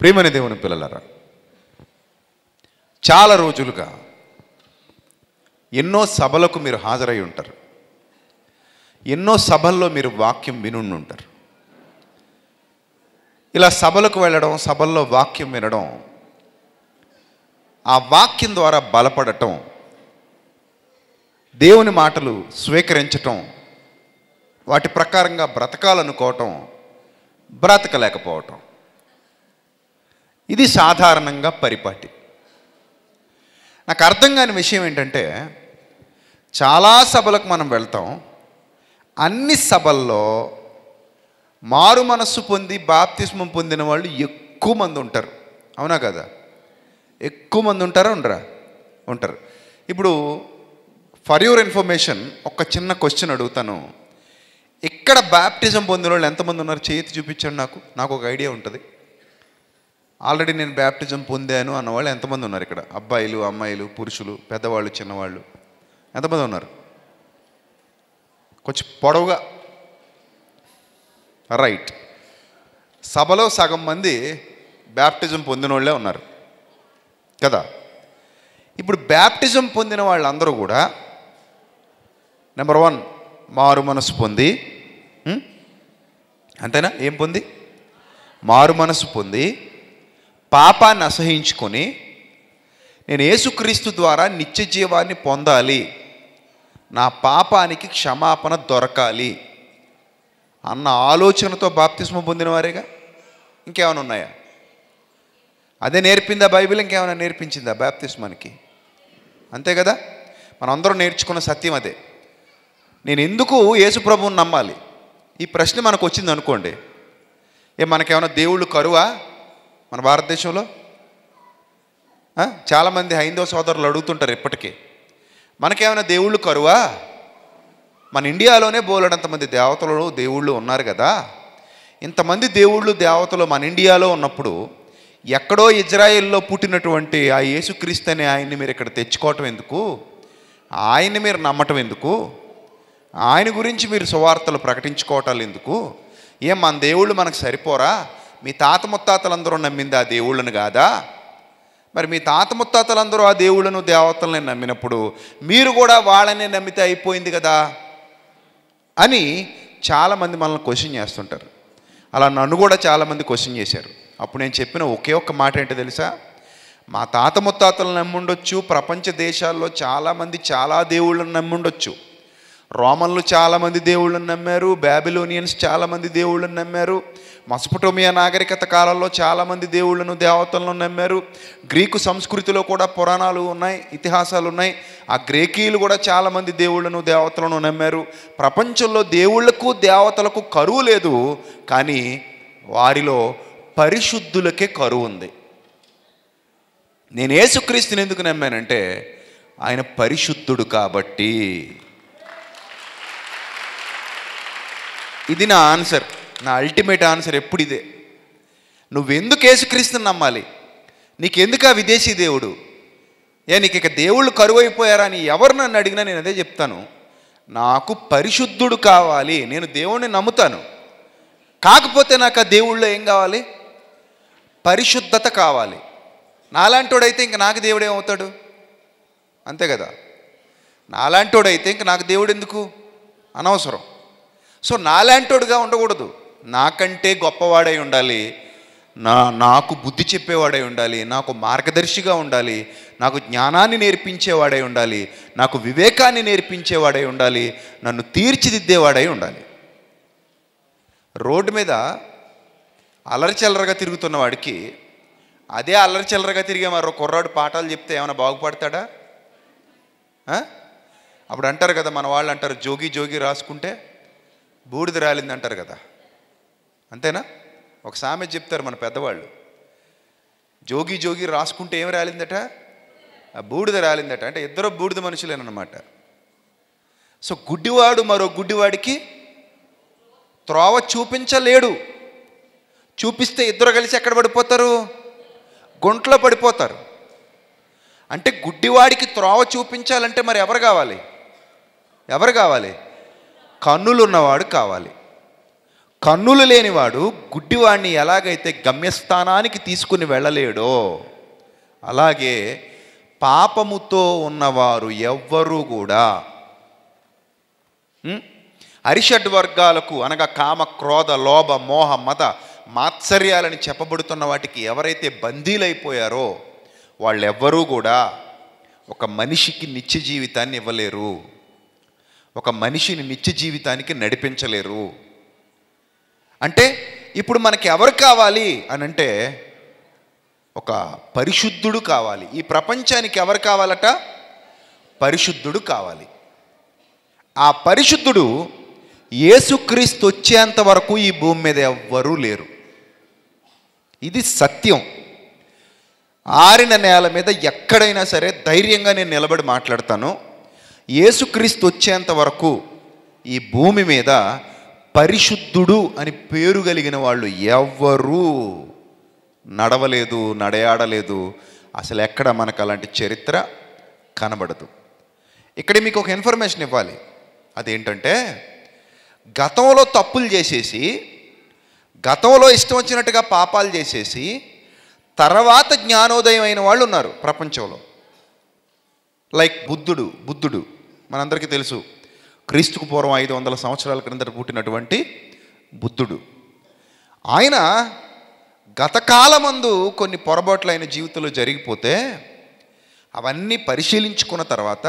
ప్రేమని దేవుని పిల్లలరా చాలా రోజులుగా ఎన్నో సభలకు మీరు హాజరై ఉంటారు ఎన్నో సభల్లో మీరు వాక్యం వినుండి ఉంటారు ఇలా సభలకు వెళ్ళడం సభల్లో వాక్యం వినడం ఆ వాక్యం ద్వారా బలపడటం దేవుని మాటలు స్వీకరించటం వాటి ప్రకారంగా బ్రతకాలనుకోవటం బ్రతకలేకపోవటం ఇది సాధారణంగా పరిపాటి నాకు అర్థం కాని విషయం ఏంటంటే చాలా సభలకు మనం వెళ్తాం అన్ని సభల్లో మారు మనస్సు పొంది బాప్తిస్మం పొందిన వాళ్ళు ఎక్కువ మంది ఉంటారు అవునా కదా ఎక్కువ మంది ఉంటారా ఉండరా ఉంటారు ఇప్పుడు ఫర్ యువర్ ఇన్ఫర్మేషన్ ఒక చిన్న క్వశ్చన్ అడుగుతాను ఇక్కడ బ్యాప్టిజం పొందిన వాళ్ళు ఎంతమంది ఉన్నారు చేతి చూపించండి నాకు నాకు ఒక ఐడియా ఉంటుంది ఆల్రెడీ నేను బ్యాప్టిజం పొందాను అన్నవాళ్ళు ఎంతమంది ఉన్నారు ఇక్కడ అబ్బాయిలు అమ్మాయిలు పురుషులు పెద్దవాళ్ళు చిన్నవాళ్ళు ఎంతమంది ఉన్నారు కొంచెం పొడవుగా రైట్ సభలో సగం మంది బ్యాప్టిజం పొందిన వాళ్ళే ఉన్నారు కదా ఇప్పుడు బ్యాప్టిజం పొందిన వాళ్ళందరూ కూడా నెంబర్ వన్ మారు మనసు పొంది అంతేనా ఏం పొంది మారు మనసు పొంది పాపాన్ని అసహించుకొని నేను యేసుక్రీస్తు ద్వారా నిత్య జీవాన్ని పొందాలి నా పాపానికి క్షమాపణ దొరకాలి అన్న ఆలోచనతో బాప్తిస్మ పొందిన వారేగా ఇంకేమైనా ఉన్నాయా అదే నేర్పిందా బైబిల్ ఇంకేమైనా నేర్పించిందా బాప్తిస్మానికి అంతే కదా మనందరం నేర్చుకున్న సత్యం అదే నేను ఎందుకు యేసుప్రభువుని నమ్మాలి ఈ ప్రశ్న మనకు వచ్చింది అనుకోండి ఏ మనకేమైనా దేవుళ్ళు కరువా మన భారతదేశంలో చాలామంది హైందవ సోదరులు అడుగుతుంటారు ఇప్పటికీ మనకేమైనా దేవుళ్ళు కరువా మన ఇండియాలోనే బోలడంతమంది దేవతలు దేవుళ్ళు ఉన్నారు కదా ఇంతమంది దేవుళ్ళు దేవతలు మన ఇండియాలో ఉన్నప్పుడు ఎక్కడో ఇజ్రాయెల్లో పుట్టినటువంటి ఆ యేసుక్రీస్తు అనే ఆయన్ని మీరు ఇక్కడ తెచ్చుకోవటం ఎందుకు ఆయన్ని మీరు నమ్మటం ఎందుకు ఆయన గురించి మీరు సువార్తలు ప్రకటించుకోవటం ఎందుకు ఏం మన దేవుళ్ళు మనకు సరిపోరా మీ తాత ముత్తాతలందరూ నమ్మింది ఆ దేవుళ్ళను కాదా మరి మీ తాత ముత్తాతలందరూ ఆ దేవుళ్ళను దేవతలని నమ్మినప్పుడు మీరు కూడా వాళ్ళనే నమ్మితే అయిపోయింది కదా అని చాలామంది మనల్ని క్వశ్చన్ చేస్తుంటారు అలా నన్ను కూడా చాలామంది క్వశ్చన్ చేశారు అప్పుడు నేను చెప్పిన ఒకే ఒక్క మాట ఏంటో తెలుసా మా తాత ముత్తాతలు నమ్ముండొచ్చు ప్రపంచ దేశాల్లో చాలామంది చాలా దేవుళ్ళను నమ్ముండొచ్చు రోమన్లు చాలామంది దేవుళ్ళని నమ్మారు బ్యాబిలోనియన్స్ చాలామంది దేవుళ్ళని నమ్మారు మసపటోమియా నాగరికత కాలంలో చాలామంది దేవుళ్ళను దేవతలను నమ్మారు గ్రీకు సంస్కృతిలో కూడా పురాణాలు ఉన్నాయి ఇతిహాసాలు ఉన్నాయి ఆ గ్రేకీయులు కూడా చాలామంది దేవుళ్ళను దేవతలను నమ్మారు ప్రపంచంలో దేవుళ్లకు దేవతలకు కరువు లేదు కానీ వారిలో పరిశుద్ధులకే కరువు ఉంది నేను ఏసుక్రీస్తుని ఎందుకు నమ్మానంటే ఆయన పరిశుద్ధుడు కాబట్టి ఇది నా ఆన్సర్ నా అల్టిమేట్ ఆన్సర్ ఎప్పుడు ఇదే నువ్వెందుకు యేసుక్రీస్తుని నమ్మాలి నీకెందుకు ఆ విదేశీ దేవుడు ఏ నీకు ఇక దేవుళ్ళు కరువు అయిపోయారా అని ఎవరు నన్ను అడిగినా నేను అదే చెప్తాను నాకు పరిశుద్ధుడు కావాలి నేను దేవుణ్ణి నమ్ముతాను కాకపోతే నాకు ఆ దేవుళ్ళు ఏం కావాలి పరిశుద్ధత కావాలి నాలాంటోడైతే ఇంక నాకు దేవుడు ఏమవుతాడు అంతే కదా నాలాంటోడైతే ఇంక నాకు దేవుడు ఎందుకు అనవసరం సో నాలాంటోడుగా ఉండకూడదు నాకంటే గొప్పవాడై ఉండాలి నా నాకు బుద్ధి చెప్పేవాడై ఉండాలి నాకు మార్గదర్శిగా ఉండాలి నాకు జ్ఞానాన్ని నేర్పించేవాడై ఉండాలి నాకు వివేకాన్ని నేర్పించేవాడై ఉండాలి నన్ను తీర్చిదిద్దేవాడై ఉండాలి రోడ్డు మీద అల్లరిచల్లరగా తిరుగుతున్న వాడికి అదే అల్లరిచల్లరగా తిరిగే మరో కుర్రాడు పాఠాలు చెప్తే ఏమైనా బాగుపడతాడా అప్పుడు అంటారు కదా మన వాళ్ళు అంటారు జోగి జోగి రాసుకుంటే బూడిద రాలింది అంటారు కదా అంతేనా ఒక సామె చెప్తారు మన పెద్దవాళ్ళు జోగి జోగి రాసుకుంటే ఏం రాలిందట ఆ బూడిద రాలిందట అంటే ఇద్దరు బూడిద మనుషులేనమాట సో గుడ్డివాడు మరో గుడ్డివాడికి త్రోవ చూపించలేడు చూపిస్తే ఇద్దరు కలిసి ఎక్కడ పడిపోతారు గుంట్లో పడిపోతారు అంటే గుడ్డివాడికి త్రోవ చూపించాలంటే మరి ఎవరు కావాలి ఎవరు కావాలి ఉన్నవాడు కావాలి కన్నులు లేనివాడు గుడ్డివాడిని ఎలాగైతే గమ్యస్థానానికి తీసుకుని వెళ్ళలేడో అలాగే పాపముతో ఉన్నవారు ఎవ్వరూ కూడా అరిషడ్ వర్గాలకు అనగా కామ క్రోధ లోభ మోహ మత మాత్సర్యాలని చెప్పబడుతున్న వాటికి ఎవరైతే బందీలైపోయారో వాళ్ళెవ్వరూ కూడా ఒక మనిషికి నిత్య జీవితాన్ని ఇవ్వలేరు ఒక మనిషిని నిత్య జీవితానికి నడిపించలేరు అంటే ఇప్పుడు మనకి ఎవరు కావాలి అని అంటే ఒక పరిశుద్ధుడు కావాలి ఈ ప్రపంచానికి ఎవరు కావాలట పరిశుద్ధుడు కావాలి ఆ పరిశుద్ధుడు ఏసుక్రీస్తు వచ్చేంత వరకు ఈ భూమి మీద ఎవ్వరూ లేరు ఇది సత్యం ఆరిన నేల మీద ఎక్కడైనా సరే ధైర్యంగా నేను నిలబడి మాట్లాడతాను ఏసుక్రీస్తు వచ్చేంత వరకు ఈ భూమి మీద పరిశుద్ధుడు అని పేరు కలిగిన వాళ్ళు ఎవ్వరూ నడవలేదు నడయాడలేదు అసలు ఎక్కడ మనకు అలాంటి చరిత్ర కనబడదు ఇక్కడ మీకు ఒక ఇన్ఫర్మేషన్ ఇవ్వాలి అదేంటంటే గతంలో తప్పులు చేసేసి గతంలో ఇష్టం వచ్చినట్టుగా పాపాలు చేసేసి తర్వాత జ్ఞానోదయం అయిన వాళ్ళు ఉన్నారు ప్రపంచంలో లైక్ బుద్ధుడు బుద్ధుడు మనందరికీ తెలుసు క్రీస్తుకు పూర్వం ఐదు వందల సంవత్సరాల క్రిందట పుట్టినటువంటి బుద్ధుడు ఆయన గతకాలమందు కొన్ని పొరపాట్లు ఆయన జీవితంలో జరిగిపోతే అవన్నీ పరిశీలించుకున్న తర్వాత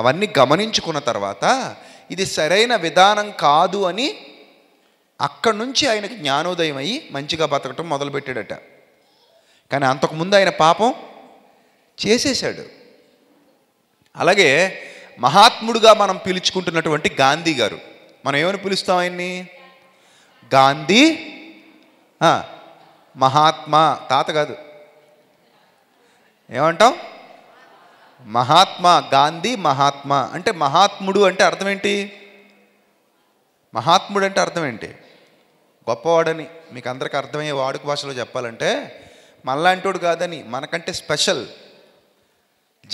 అవన్నీ గమనించుకున్న తర్వాత ఇది సరైన విధానం కాదు అని అక్కడి నుంచి ఆయనకు జ్ఞానోదయం అయ్యి మంచిగా బతకటం మొదలుపెట్టాడట కానీ అంతకుముందు ఆయన పాపం చేసేశాడు అలాగే మహాత్ముడుగా మనం పిలుచుకుంటున్నటువంటి గాంధీ గారు మనం ఏమని పిలుస్తాం ఆయన్ని గాంధీ మహాత్మా తాత కాదు ఏమంటాం మహాత్మా గాంధీ మహాత్మా అంటే మహాత్ముడు అంటే అర్థం ఏంటి మహాత్ముడు అంటే అర్థం ఏంటి గొప్పవాడని మీకు అందరికీ అర్థమయ్యే వాడుక భాషలో చెప్పాలంటే వాడు కాదని మనకంటే స్పెషల్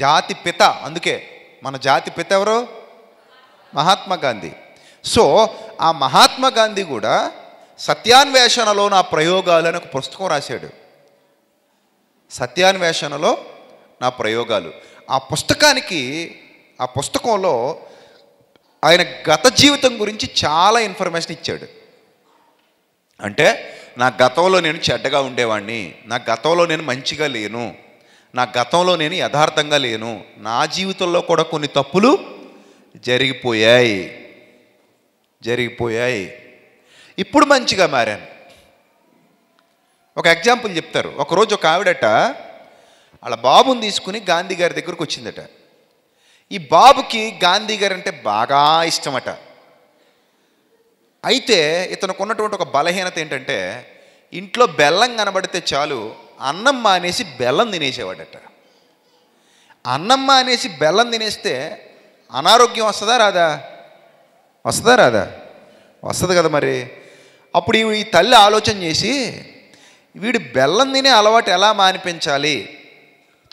జాతి పిత అందుకే మన జాతి పిత ఎవరు మహాత్మా గాంధీ సో ఆ మహాత్మా గాంధీ కూడా సత్యాన్వేషణలో నా ప్రయోగాలు అని ఒక పుస్తకం రాశాడు సత్యాన్వేషణలో నా ప్రయోగాలు ఆ పుస్తకానికి ఆ పుస్తకంలో ఆయన గత జీవితం గురించి చాలా ఇన్ఫర్మేషన్ ఇచ్చాడు అంటే నా గతంలో నేను చెడ్డగా ఉండేవాడిని నా గతంలో నేను మంచిగా లేను నా గతంలో నేను యథార్థంగా లేను నా జీవితంలో కూడా కొన్ని తప్పులు జరిగిపోయాయి జరిగిపోయాయి ఇప్పుడు మంచిగా మారాను ఒక ఎగ్జాంపుల్ చెప్తారు ఒకరోజు ఒక ఆవిడట వాళ్ళ బాబుని తీసుకుని గాంధీ గారి దగ్గరకు వచ్చిందట ఈ బాబుకి గాంధీ గారు అంటే బాగా ఇష్టమట అయితే ఇతనుకున్నటువంటి ఒక బలహీనత ఏంటంటే ఇంట్లో బెల్లం కనబడితే చాలు అన్నం మానేసి బెల్లం తినేసేవాడట అన్నం మానేసి బెల్లం తినేస్తే అనారోగ్యం వస్తుందా రాదా వస్తుందా రాదా వస్తుంది కదా మరి అప్పుడు ఈ తల్లి ఆలోచన చేసి వీడు బెల్లం తినే అలవాటు ఎలా మానిపించాలి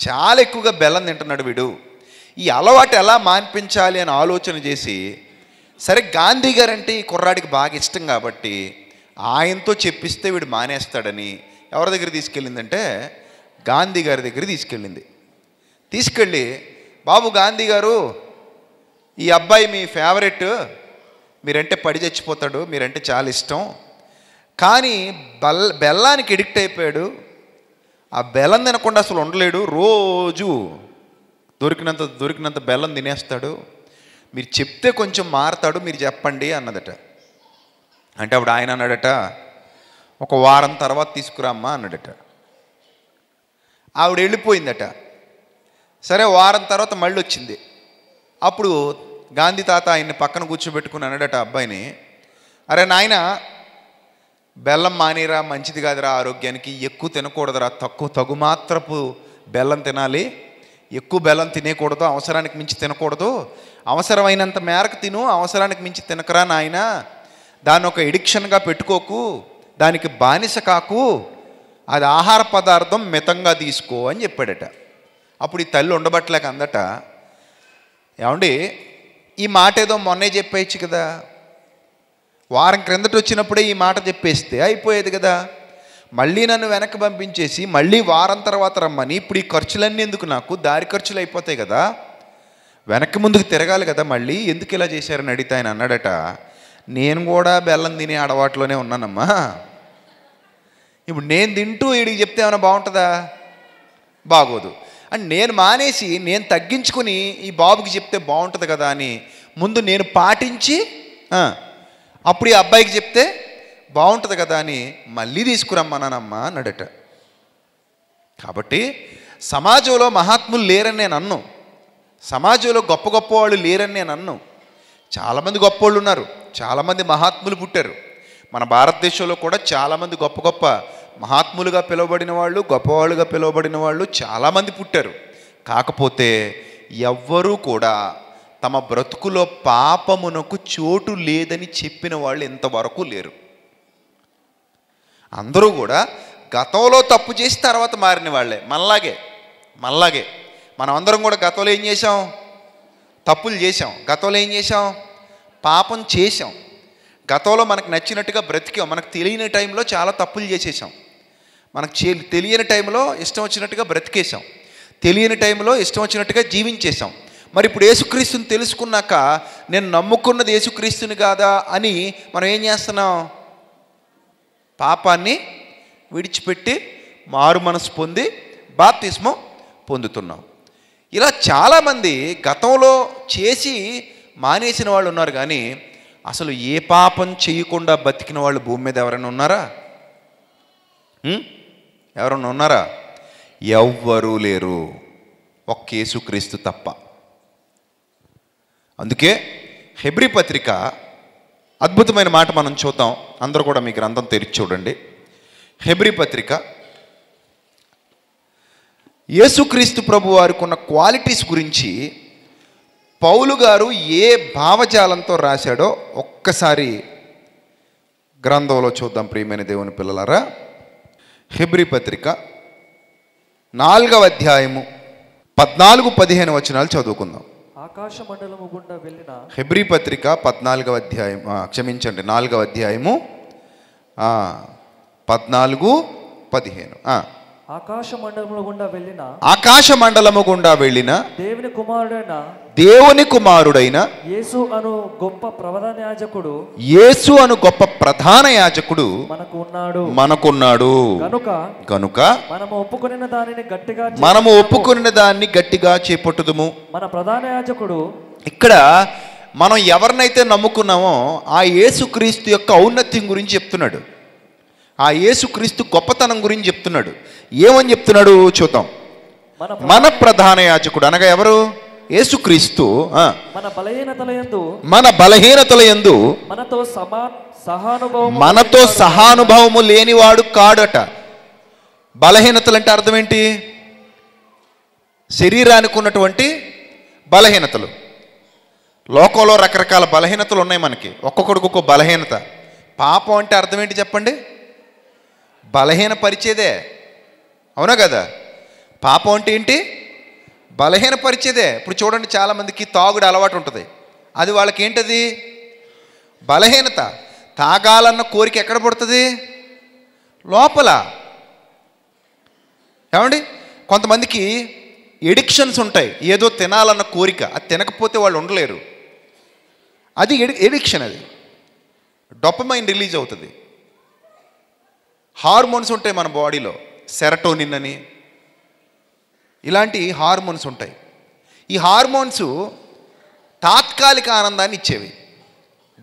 చాలా ఎక్కువగా బెల్లం తింటున్నాడు వీడు ఈ అలవాటు ఎలా మానిపించాలి అని ఆలోచన చేసి సరే గాంధీ గారంటే ఈ కుర్రాడికి బాగా ఇష్టం కాబట్టి ఆయనతో చెప్పిస్తే వీడు మానేస్తాడని ఎవరి దగ్గర తీసుకెళ్ళిందంటే గాంధీ గారి దగ్గర తీసుకెళ్ళింది తీసుకెళ్ళి బాబు గాంధీ గారు ఈ అబ్బాయి మీ ఫేవరెట్ మీరంటే పడి చచ్చిపోతాడు మీరంటే చాలా ఇష్టం కానీ బల్ బెల్లానికి ఎడిక్ట్ అయిపోయాడు ఆ బెల్లం తినకుండా అసలు ఉండలేడు రోజు దొరికినంత దొరికినంత బెల్లం తినేస్తాడు మీరు చెప్తే కొంచెం మారతాడు మీరు చెప్పండి అన్నదట అంటే అప్పుడు ఆయన అన్నాడట ఒక వారం తర్వాత తీసుకురామ్మా అన్నాడట ఆవిడ వెళ్ళిపోయిందట సరే వారం తర్వాత మళ్ళీ వచ్చింది అప్పుడు గాంధీ తాత ఆయన్ని పక్కన కూర్చోబెట్టుకుని అన్నాడట అబ్బాయిని అరే నాయన బెల్లం మానేరా మంచిది కాదురా ఆరోగ్యానికి ఎక్కువ తినకూడదురా తక్కువ తగు మాత్రపు బెల్లం తినాలి ఎక్కువ బెల్లం తినేకూడదు అవసరానికి మించి తినకూడదు అవసరమైనంత మేరకు తిను అవసరానికి మించి తినకరా నాయన దాన్ని ఒక ఎడిక్షన్గా పెట్టుకోకు దానికి బానిస కాకు అది ఆహార పదార్థం మితంగా తీసుకో అని చెప్పాడట అప్పుడు ఈ తల్లి ఉండబట్టలేక అందట ఏమండి ఈ మాట ఏదో మొన్నే చెప్పేయచ్చు కదా వారం క్రిందట వచ్చినప్పుడే ఈ మాట చెప్పేస్తే అయిపోయేది కదా మళ్ళీ నన్ను వెనక్కి పంపించేసి మళ్ళీ వారం తర్వాత రమ్మని ఇప్పుడు ఈ ఖర్చులన్నీ ఎందుకు నాకు దారి ఖర్చులు అయిపోతాయి కదా వెనక్కి ముందుకు తిరగాలి కదా మళ్ళీ ఎందుకు ఇలా చేశారని అడిగితే ఆయన అన్నాడట నేను కూడా బెల్లం తినే అడవాట్లోనే ఉన్నానమ్మా ఇప్పుడు నేను తింటూ వీడికి చెప్తే ఏమైనా బాగుంటుందా బాగోదు అని నేను మానేసి నేను తగ్గించుకుని ఈ బాబుకి చెప్తే బాగుంటుంది కదా అని ముందు నేను పాటించి అప్పుడు ఈ అబ్బాయికి చెప్తే బాగుంటుంది కదా అని మళ్ళీ తీసుకురమ్మన్నానమ్మా అన్నాడట కాబట్టి సమాజంలో మహాత్ములు లేరని నేను అన్ను సమాజంలో గొప్ప గొప్ప వాళ్ళు లేరని నేను అన్ను చాలామంది గొప్ప వాళ్ళు ఉన్నారు చాలామంది మహాత్ములు పుట్టారు మన భారతదేశంలో కూడా చాలామంది గొప్ప గొప్ప మహాత్ములుగా పిలువబడిన వాళ్ళు గొప్పవాళ్ళుగా పిలువబడిన వాళ్ళు చాలామంది పుట్టారు కాకపోతే ఎవ్వరూ కూడా తమ బ్రతుకులో పాపమునకు చోటు లేదని చెప్పిన వాళ్ళు ఇంతవరకు లేరు అందరూ కూడా గతంలో తప్పు చేసి తర్వాత మారిన వాళ్ళే మనలాగే మనలాగే మనం అందరం కూడా గతంలో ఏం చేసాం తప్పులు చేసాం గతంలో ఏం చేసాం పాపం చేసాం గతంలో మనకు నచ్చినట్టుగా బ్రతికాం మనకు తెలియని టైంలో చాలా తప్పులు చేసేసాం మనకు చే తెలియని టైంలో ఇష్టం వచ్చినట్టుగా బ్రతికేసాం తెలియని టైంలో ఇష్టం వచ్చినట్టుగా జీవించేశాం మరి ఇప్పుడు యేసుక్రీస్తుని తెలుసుకున్నాక నేను నమ్ముకున్నది యేసుక్రీస్తుని కాదా అని మనం ఏం చేస్తున్నాం పాపాన్ని విడిచిపెట్టి మారు మనసు పొంది బాప్తిస్మం పొందుతున్నాం ఇలా చాలామంది గతంలో చేసి మానేసిన వాళ్ళు ఉన్నారు కానీ అసలు ఏ పాపం చేయకుండా బతికిన వాళ్ళు భూమి మీద ఎవరైనా ఉన్నారా ఎవరన్నా ఉన్నారా ఎవ్వరూ లేరు ఒక్క తప్ప అందుకే హెబ్రి పత్రిక అద్భుతమైన మాట మనం చూద్దాం అందరూ కూడా మీ గ్రంథం తెరిచి చూడండి హెబ్రి పత్రిక యేసుక్రీస్తు ప్రభు వారికి ఉన్న క్వాలిటీస్ గురించి పౌలు గారు ఏ భావజాలంతో రాశాడో ఒక్కసారి గ్రంథంలో చూద్దాం ప్రియమైన దేవుని పిల్లలారా హెబ్రి పత్రిక నాలుగవ అధ్యాయము పద్నాలుగు పదిహేను వచనాలు చదువుకుందాం ఆకాశ మండలము గుండా వెళ్ళిన హెబ్రి పత్రిక పద్నాలుగవ అధ్యాయం క్షమించండి నాలుగవ అధ్యాయము పద్నాలుగు పదిహేను ఆకాశ మండలము గుండా వెళ్ళిన ఆకాశ మండలము గుండా వెళ్ళిన దేవుని కుమారుడైన దేవుని కుమారుడైన యేసు అను గొప్ప ప్రధాన యాజకుడు యేసు అను గొప్ప ప్రధాన యాజకుడు మనకు ఉన్నాడు మనకున్నాడు కనుక కనుక మనము ఒప్పుకున్న దానిని గట్టిగా మనము ఒప్పుకున్న దాన్ని గట్టిగా చేపట్టుదుము మన ప్రధాన యాజకుడు ఇక్కడ మనం ఎవరినైతే నమ్ముకున్నామో ఆ యేసుక్రీస్తు యొక్క ఔన్నత్యం గురించి చెప్తున్నాడు ఆ యేసుక్రీస్తు గొప్పతనం గురించి చెప్తున్నాడు ఏమని చెప్తున్నాడు చూద్దాం మన ప్రధాన యాచకుడు అనగా ఎవరు యేసుక్రీస్తు మన బలహీనతల యందు మన బలహీనతల యందు మనతో సహానుభవం మనతో సహానుభవము లేనివాడు కాడట బలహీనతలు అంటే అర్థం ఏంటి శరీరానికి ఉన్నటువంటి బలహీనతలు లోకంలో రకరకాల బలహీనతలు ఉన్నాయి మనకి ఒక్కొక్కడికి ఒక్కొక్క బలహీనత పాపం అంటే అర్థం ఏంటి చెప్పండి బలహీనపరిచేదే అవునా కదా పాపం అంటే ఏంటి బలహీనపరిచేదే ఇప్పుడు చూడండి చాలామందికి తాగుడు అలవాటు ఉంటుంది అది వాళ్ళకి ఏంటది బలహీనత తాగాలన్న కోరిక ఎక్కడ పడుతుంది లోపల ఏమండి కొంతమందికి ఎడిక్షన్స్ ఉంటాయి ఏదో తినాలన్న కోరిక అది తినకపోతే వాళ్ళు ఉండలేరు అది ఎడి ఎడిక్షన్ అది డొప్పమైన్ రిలీజ్ అవుతుంది హార్మోన్స్ ఉంటాయి మన బాడీలో సెరటోనిన్ అని ఇలాంటి హార్మోన్స్ ఉంటాయి ఈ హార్మోన్స్ తాత్కాలిక ఆనందాన్ని ఇచ్చేవి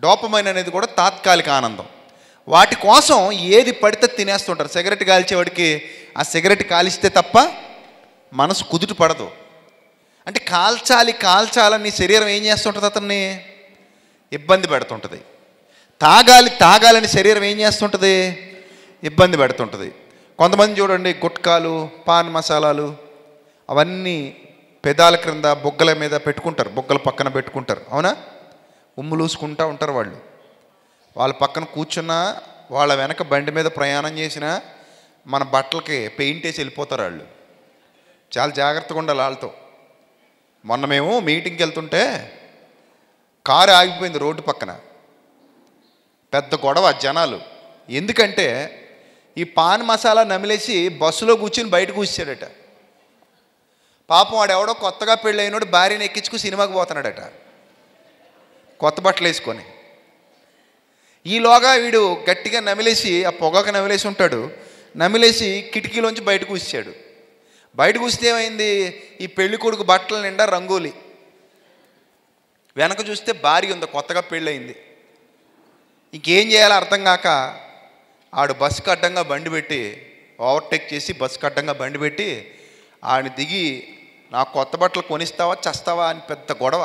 డోపమైన్ అనేది కూడా తాత్కాలిక ఆనందం వాటి కోసం ఏది పడితే తినేస్తుంటారు సిగరెట్ కాల్చేవాడికి ఆ సిగరెట్ కాలిస్తే తప్ప మనసు కుదుట పడదు అంటే కాల్చాలి కాల్చాలని శరీరం ఏం చేస్తుంటుంది అతన్ని ఇబ్బంది పెడుతుంటుంది తాగాలి తాగాలని శరీరం ఏం చేస్తుంటుంది ఇబ్బంది పెడుతుంటుంది కొంతమంది చూడండి గుట్కాలు పాన్ మసాలాలు అవన్నీ పెదాల క్రింద బొగ్గల మీద పెట్టుకుంటారు బొగ్గల పక్కన పెట్టుకుంటారు అవునా ఉమ్ములూసుకుంటూ ఉంటారు వాళ్ళు వాళ్ళ పక్కన కూర్చున్నా వాళ్ళ వెనక బండి మీద ప్రయాణం చేసినా మన బట్టలకి పెయింట్ వేసి వెళ్ళిపోతారు వాళ్ళు చాలా జాగ్రత్తగా ఉండాలి వాళ్ళతో మొన్న మేము మీటింగ్కి వెళ్తుంటే కారు ఆగిపోయింది రోడ్డు పక్కన పెద్ద గొడవ జనాలు ఎందుకంటే ఈ పాన్ మసాలా నమిలేసి బస్సులో కూర్చుని బయట కూర్చాడట పాపం వాడు ఎవడో కొత్తగా పెళ్ళైనోడు భార్యను ఎక్కించుకు సినిమాకి పోతున్నాడట కొత్త బట్టలు వేసుకొని ఈలోగా వీడు గట్టిగా నమిలేసి ఆ పొగకు నమిలేసి ఉంటాడు నమిలేసి కిటికీలోంచి బయట కూర్చాడు బయట కూస్తే ఏమైంది ఈ పెళ్లి కొడుకు బట్టల నిండా రంగోలి వెనక చూస్తే భార్య ఉంది కొత్తగా పెళ్ళయింది ఇంకేం చేయాలో అర్థం కాక ఆడు బస్సుకు అడ్డంగా బండి పెట్టి ఓవర్టేక్ చేసి బస్సుకు అడ్డంగా బండి పెట్టి ఆయన దిగి నా కొత్త బట్టలు కొనిస్తావా చస్తావా అని పెద్ద గొడవ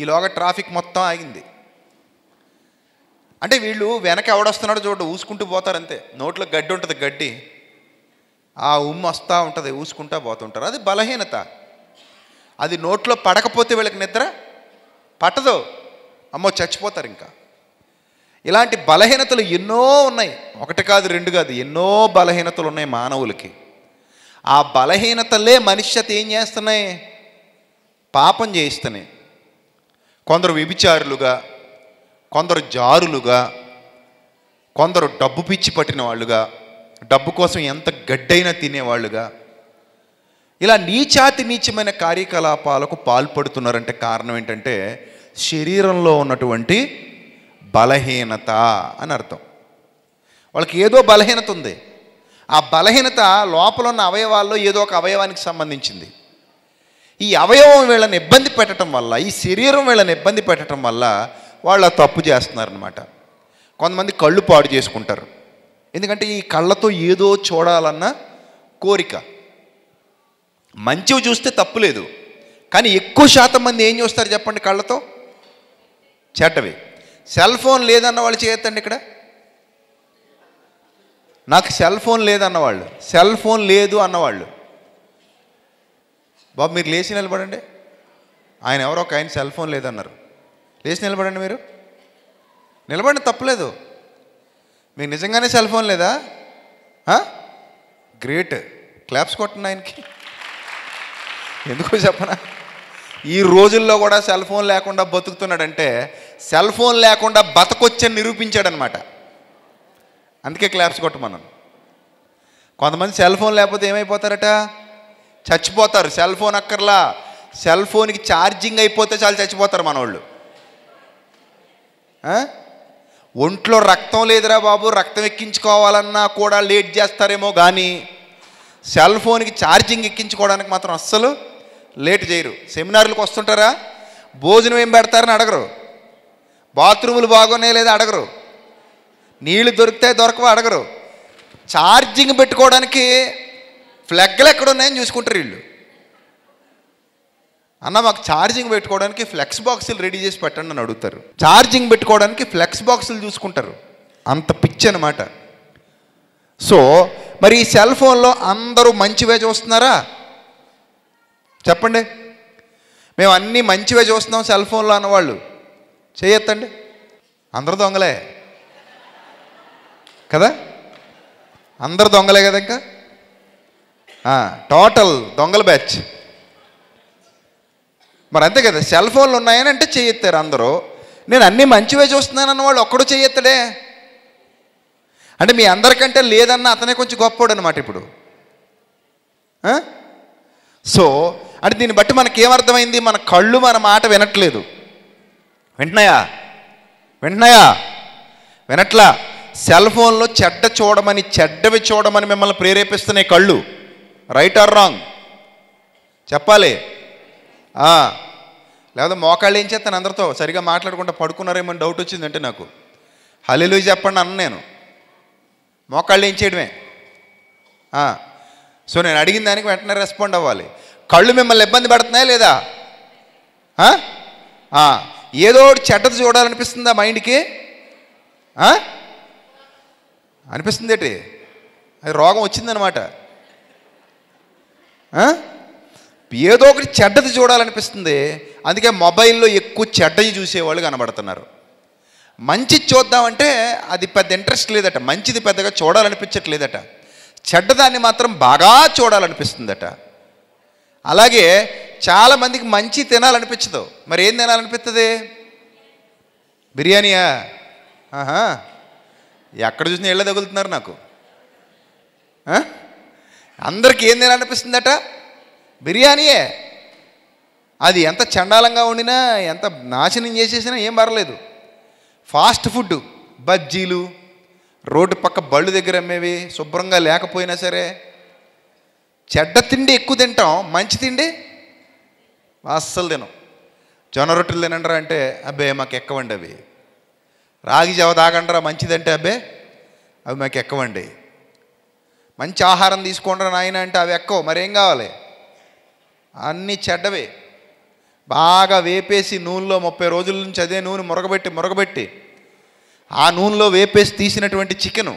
ఈలోగా ట్రాఫిక్ మొత్తం ఆగింది అంటే వీళ్ళు వెనక ఎవడొస్తున్నాడో చూడు ఊసుకుంటూ పోతారు అంతే నోట్లో గడ్డి ఉంటుంది గడ్డి ఆ ఉమ్ము వస్తూ ఉంటుంది ఊసుకుంటా పోతుంటారు అది బలహీనత అది నోట్లో పడకపోతే వీళ్ళకి నిద్ర పట్టదు అమ్మో చచ్చిపోతారు ఇంకా ఇలాంటి బలహీనతలు ఎన్నో ఉన్నాయి ఒకటి కాదు రెండు కాదు ఎన్నో బలహీనతలు ఉన్నాయి మానవులకి ఆ బలహీనతలే మనిషిత ఏం చేస్తున్నాయి పాపం చేయిస్తున్నాయి కొందరు విభిచారులుగా కొందరు జారులుగా కొందరు డబ్బు పిచ్చి పట్టిన వాళ్ళుగా డబ్బు కోసం ఎంత గడ్డైనా తినేవాళ్ళుగా ఇలా నీచాతి నీచమైన కార్యకలాపాలకు పాల్పడుతున్నారంటే కారణం ఏంటంటే శరీరంలో ఉన్నటువంటి బలహీనత అని అర్థం వాళ్ళకి ఏదో బలహీనత ఉంది ఆ బలహీనత లోపల ఉన్న అవయవాల్లో ఏదో ఒక అవయవానికి సంబంధించింది ఈ అవయవం వీళ్ళని ఇబ్బంది పెట్టడం వల్ల ఈ శరీరం వీళ్ళని ఇబ్బంది పెట్టడం వల్ల వాళ్ళు తప్పు చేస్తున్నారనమాట కొంతమంది కళ్ళు పాడు చేసుకుంటారు ఎందుకంటే ఈ కళ్ళతో ఏదో చూడాలన్న కోరిక మంచివి చూస్తే తప్పులేదు కానీ ఎక్కువ శాతం మంది ఏం చూస్తారు చెప్పండి కళ్ళతో చెడ్డవి సెల్ ఫోన్ లేదన్న వాళ్ళు చేయొద్దండి ఇక్కడ నాకు సెల్ ఫోన్ లేదన్నవాళ్ళు సెల్ ఫోన్ లేదు అన్నవాళ్ళు బాబు మీరు లేచి నిలబడండి ఆయన ఎవరో ఒక ఆయన సెల్ ఫోన్ లేదన్నారు లేచి నిలబడండి మీరు నిలబడండి తప్పలేదు మీకు నిజంగానే సెల్ ఫోన్ లేదా గ్రేట్ క్లాప్స్ కొట్టండి ఆయనకి ఎందుకో చెప్పనా ఈ రోజుల్లో కూడా సెల్ ఫోన్ లేకుండా బతుకుతున్నాడంటే సెల్ ఫోన్ లేకుండా బతకొచ్చని నిరూపించాడనమాట అందుకే క్లాప్స్ మనం కొంతమంది సెల్ ఫోన్ లేకపోతే ఏమైపోతారట చచ్చిపోతారు సెల్ ఫోన్ అక్కర్లా సెల్ ఫోన్కి ఛార్జింగ్ అయిపోతే చాలు చచ్చిపోతారు మనవాళ్ళు ఒంట్లో రక్తం లేదురా బాబు రక్తం ఎక్కించుకోవాలన్నా కూడా లేట్ చేస్తారేమో కానీ సెల్ ఫోన్కి ఛార్జింగ్ ఎక్కించుకోవడానికి మాత్రం అస్సలు లేట్ చేయరు సెమినార్లకు వస్తుంటారా భోజనం ఏం పెడతారని అడగరు బాత్రూములు బాగున్నాయి లేదా అడగరు నీళ్లు దొరికితే దొరకవా అడగరు ఛార్జింగ్ పెట్టుకోవడానికి ఫ్లెగ్లు ఎక్కడున్నాయని చూసుకుంటారు వీళ్ళు అన్న మాకు ఛార్జింగ్ పెట్టుకోవడానికి ఫ్లెక్స్ బాక్సులు రెడీ చేసి పెట్టండి అని అడుగుతారు ఛార్జింగ్ పెట్టుకోవడానికి ఫ్లెక్స్ బాక్సులు చూసుకుంటారు అంత పిచ్చి అనమాట సో మరి ఈ సెల్ ఫోన్లో అందరూ మంచివే చూస్తున్నారా చెప్పండి మేము అన్నీ మంచివే చూస్తున్నాం సెల్ ఫోన్లో అన్నవాళ్ళు చేయొత్తండి అందరు దొంగలే కదా అందరు దొంగలే కదా ఇంకా టోటల్ దొంగల బ్యాచ్ మరి అంతే కదా సెల్ ఫోన్లు ఉన్నాయని అంటే చేయెత్తారు అందరూ నేను అన్నీ మంచివే చూస్తున్నాను అన్న వాళ్ళు ఒక్కడు చేయొత్తడే అంటే మీ అందరికంటే లేదన్న అతనే కొంచెం గొప్పోడు అనమాట ఇప్పుడు సో అంటే దీన్ని బట్టి మనకేమర్థమైంది మన కళ్ళు మన మాట వినట్లేదు వింటున్నాయా వింటున్నాయా వినట్లా సెల్ ఫోన్లో చెడ్డ చూడమని చెడ్డవి చూడమని మిమ్మల్ని ప్రేరేపిస్తున్నాయి కళ్ళు రైట్ ఆర్ రాంగ్ చెప్పాలి లేదా మోకాళ్ళు ఏం చేస్తాను అందరితో సరిగా మాట్లాడకుండా పడుకున్నారేమో డౌట్ వచ్చిందంటే నాకు హలీలు చెప్పండి అన్న నేను మోకాళ్ళు ఏం చేయడమే సో నేను అడిగిన దానికి వెంటనే రెస్పాండ్ అవ్వాలి కళ్ళు మిమ్మల్ని ఇబ్బంది పెడుతున్నాయా లేదా ఏదో చెడ్డది చూడాలనిపిస్తుందా మైండ్కి అనిపిస్తుంది ఏంటి అది రోగం వచ్చిందనమాట ఏదో ఒకటి చెడ్డది చూడాలనిపిస్తుంది అందుకే మొబైల్లో ఎక్కువ చెడ్డది చూసేవాళ్ళు కనబడుతున్నారు మంచి చూద్దామంటే అది పెద్ద ఇంట్రెస్ట్ లేదట మంచిది పెద్దగా చూడాలనిపించట్లేదట చెడ్డదాన్ని మాత్రం బాగా చూడాలనిపిస్తుందట అలాగే చాలా మందికి మంచి తినాలనిపించదు మరి ఏం తినాలనిపిస్తుంది బిర్యానీయా ఆహా ఎక్కడ చూసినా ఇళ్ళ తగులుతున్నారు నాకు అందరికీ ఏం తినాలనిపిస్తుందట బిర్యానీయే అది ఎంత చండాలంగా వండినా ఎంత నాశనం చేసేసినా ఏం పర్లేదు ఫాస్ట్ ఫుడ్ బజ్జీలు రోడ్డు పక్క బళ్ళు దగ్గర అమ్మేవి శుభ్రంగా లేకపోయినా సరే చెడ్డ తిండి ఎక్కువ తింటాం మంచి తిండి అస్సలు తినం జొన్న రొట్టెలు తినండిరా అంటే అబ్బే మాకు ఎక్కవండి అవి రాగి జవ తాగండిరా మంచిదంటే అబ్బే అవి మాకు ఎక్కవండి మంచి ఆహారం తీసుకోండిరా నాయన అంటే అవి ఎక్కవు మరేం కావాలి అన్నీ చెడ్డవే బాగా వేపేసి నూనెలో ముప్పై రోజుల నుంచి అదే నూనె మురగబెట్టి మురగబెట్టి ఆ నూనెలో వేపేసి తీసినటువంటి చికెను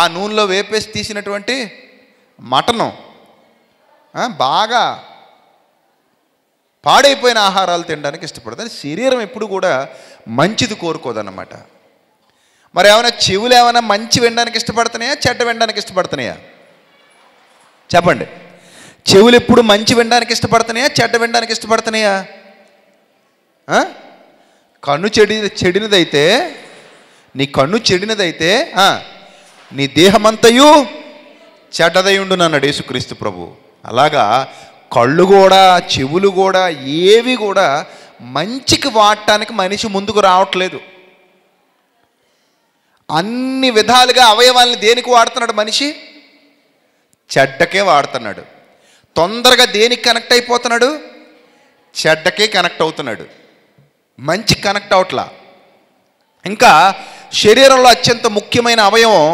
ఆ నూనెలో వేపేసి తీసినటువంటి మటను బాగా పాడైపోయిన ఆహారాలు తినడానికి ఇష్టపడదు అని శరీరం ఎప్పుడు కూడా మంచిది కోరుకోదన్నమాట మరి ఏమైనా చెవులు ఏమైనా మంచి వినడానికి ఇష్టపడుతున్నాయా చెడ్డ వినడానికి ఇష్టపడుతున్నాయా చెప్పండి చెవులు ఎప్పుడు మంచి వినడానికి ఇష్టపడుతున్నాయా చెడ్డ వినడానికి ఇష్టపడుతున్నాయా కన్ను చెడి చెడినదైతే నీ కన్ను చెడినదైతే నీ దేహమంతయు చెడ్డదై ఉండునన్నాడు యేసుక్రీస్తు ప్రభు అలాగా కళ్ళు కూడా చెవులు కూడా ఏవి కూడా మంచికి వాడటానికి మనిషి ముందుకు రావట్లేదు అన్ని విధాలుగా అవయవాల్ని దేనికి వాడుతున్నాడు మనిషి చెడ్డకే వాడుతున్నాడు తొందరగా దేనికి కనెక్ట్ అయిపోతున్నాడు చెడ్డకే కనెక్ట్ అవుతున్నాడు మంచి కనెక్ట్ అవట్లా ఇంకా శరీరంలో అత్యంత ముఖ్యమైన అవయవం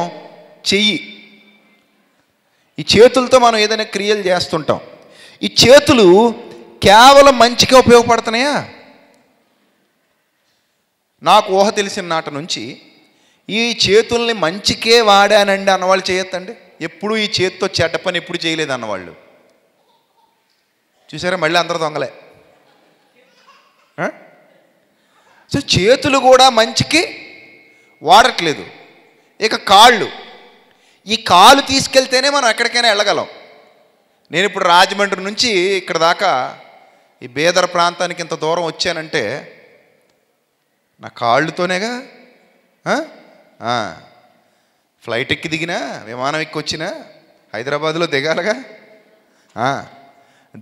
చెయ్యి ఈ చేతులతో మనం ఏదైనా క్రియలు చేస్తుంటాం ఈ చేతులు కేవలం మంచిగా ఉపయోగపడుతున్నాయా నాకు ఊహ తెలిసిన నాట నుంచి ఈ చేతుల్ని మంచికే వాడానండి అన్నవాళ్ళు చేయొద్దండి ఎప్పుడూ ఈ చేతితో చెడ్డ పని ఎప్పుడు చేయలేదు అన్నవాళ్ళు చూసారా మళ్ళీ అందరూ దొంగలే సో చేతులు కూడా మంచికి వాడట్లేదు ఇక కాళ్ళు ఈ కాళ్ళు తీసుకెళ్తేనే మనం ఎక్కడికైనా వెళ్ళగలం నేను ఇప్పుడు రాజమండ్రి నుంచి ఇక్కడ దాకా ఈ బేదర ప్రాంతానికి ఇంత దూరం వచ్చానంటే నా కాళ్ళతోనేగా ఫ్లైట్ ఎక్కి దిగినా విమానం ఎక్కి వచ్చినా హైదరాబాద్లో దిగాలగా